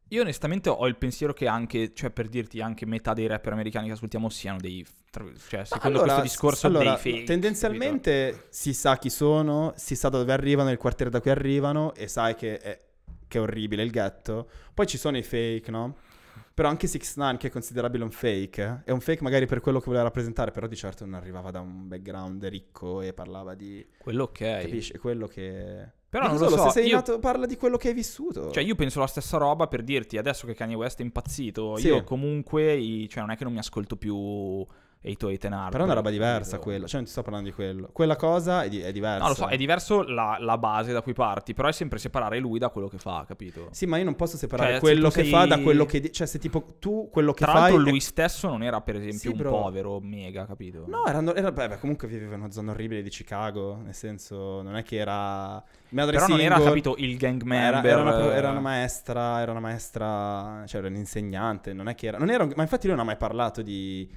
Io onestamente ho il pensiero che anche, cioè per dirti, anche metà dei rapper americani che ascoltiamo siano dei... Cioè, secondo allora, questo discorso allora, dei fake. Tendenzialmente capito? si sa chi sono, si sa da dove arrivano, il quartiere da cui arrivano e sai che è, che è orribile il ghetto. Poi ci sono i fake, no? Però anche 6ix9ine, che è considerabile un fake, eh, è un fake magari per quello che voleva rappresentare, però di certo non arrivava da un background ricco e parlava di... Quello ok. Capisci? Quello che... Però non, non lo so, so se sei io... nato parla di quello che hai vissuto. Cioè io penso la stessa roba per dirti, adesso che Kanye West è impazzito, sì. io comunque, cioè non è che non mi ascolto più e i tuoi tenardi. Però è una roba diversa quella, cioè non ti sto parlando di quello. Quella cosa è, di- è diversa. No, lo so, è diverso la, la, base da cui parti, però è sempre separare lui da quello che fa, capito? Sì, ma io non posso separare cioè, quello se che sei... fa da quello che... Di- cioè se tipo tu quello che Tra fai... Tra l'altro lui è... stesso non era per esempio sì, un bro. povero mega, capito? No, erano, era, beh, comunque viveva in una zona orribile di Chicago, nel senso non è che era... Madre però single, non era, capito, il gang member. Era, era, una, era, eh. una, maestra, era una maestra, cioè era un insegnante, non è che era... Non era un, ma infatti lui non ha mai parlato di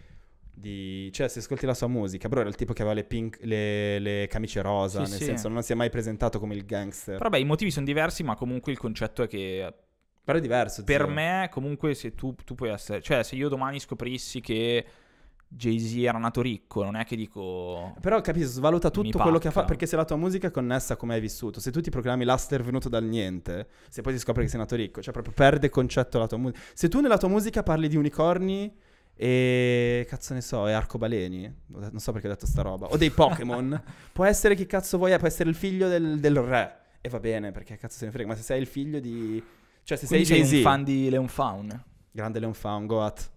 di, cioè, se ascolti la sua musica, però era il tipo che aveva le, pink, le, le camicie rosa, sì, nel sì. senso non si è mai presentato come il gangster. Però beh, i motivi sono diversi, ma comunque il concetto è che... Però è diverso. Per me, comunque, se tu, tu puoi essere... Cioè, se io domani scoprissi che... Jay-Z era nato ricco, non è che dico... Però capisci, svaluta tutto quello che ha fatto, perché se la tua musica è connessa a come hai vissuto, se tu ti proclami l'aster venuto dal niente, se poi ti scopri che sei nato ricco, cioè proprio perde concetto la tua musica. Se tu nella tua musica parli di unicorni e cazzo ne so, è arcobaleni. Non so perché ho detto sta roba. O dei Pokémon. può essere chi cazzo vuoi, può essere il figlio del, del re. E va bene, perché cazzo se ne frega. Ma se sei il figlio di. Cioè, se Quindi sei, sei un fan di Leon Faun. Grande Leon Faun, Goat.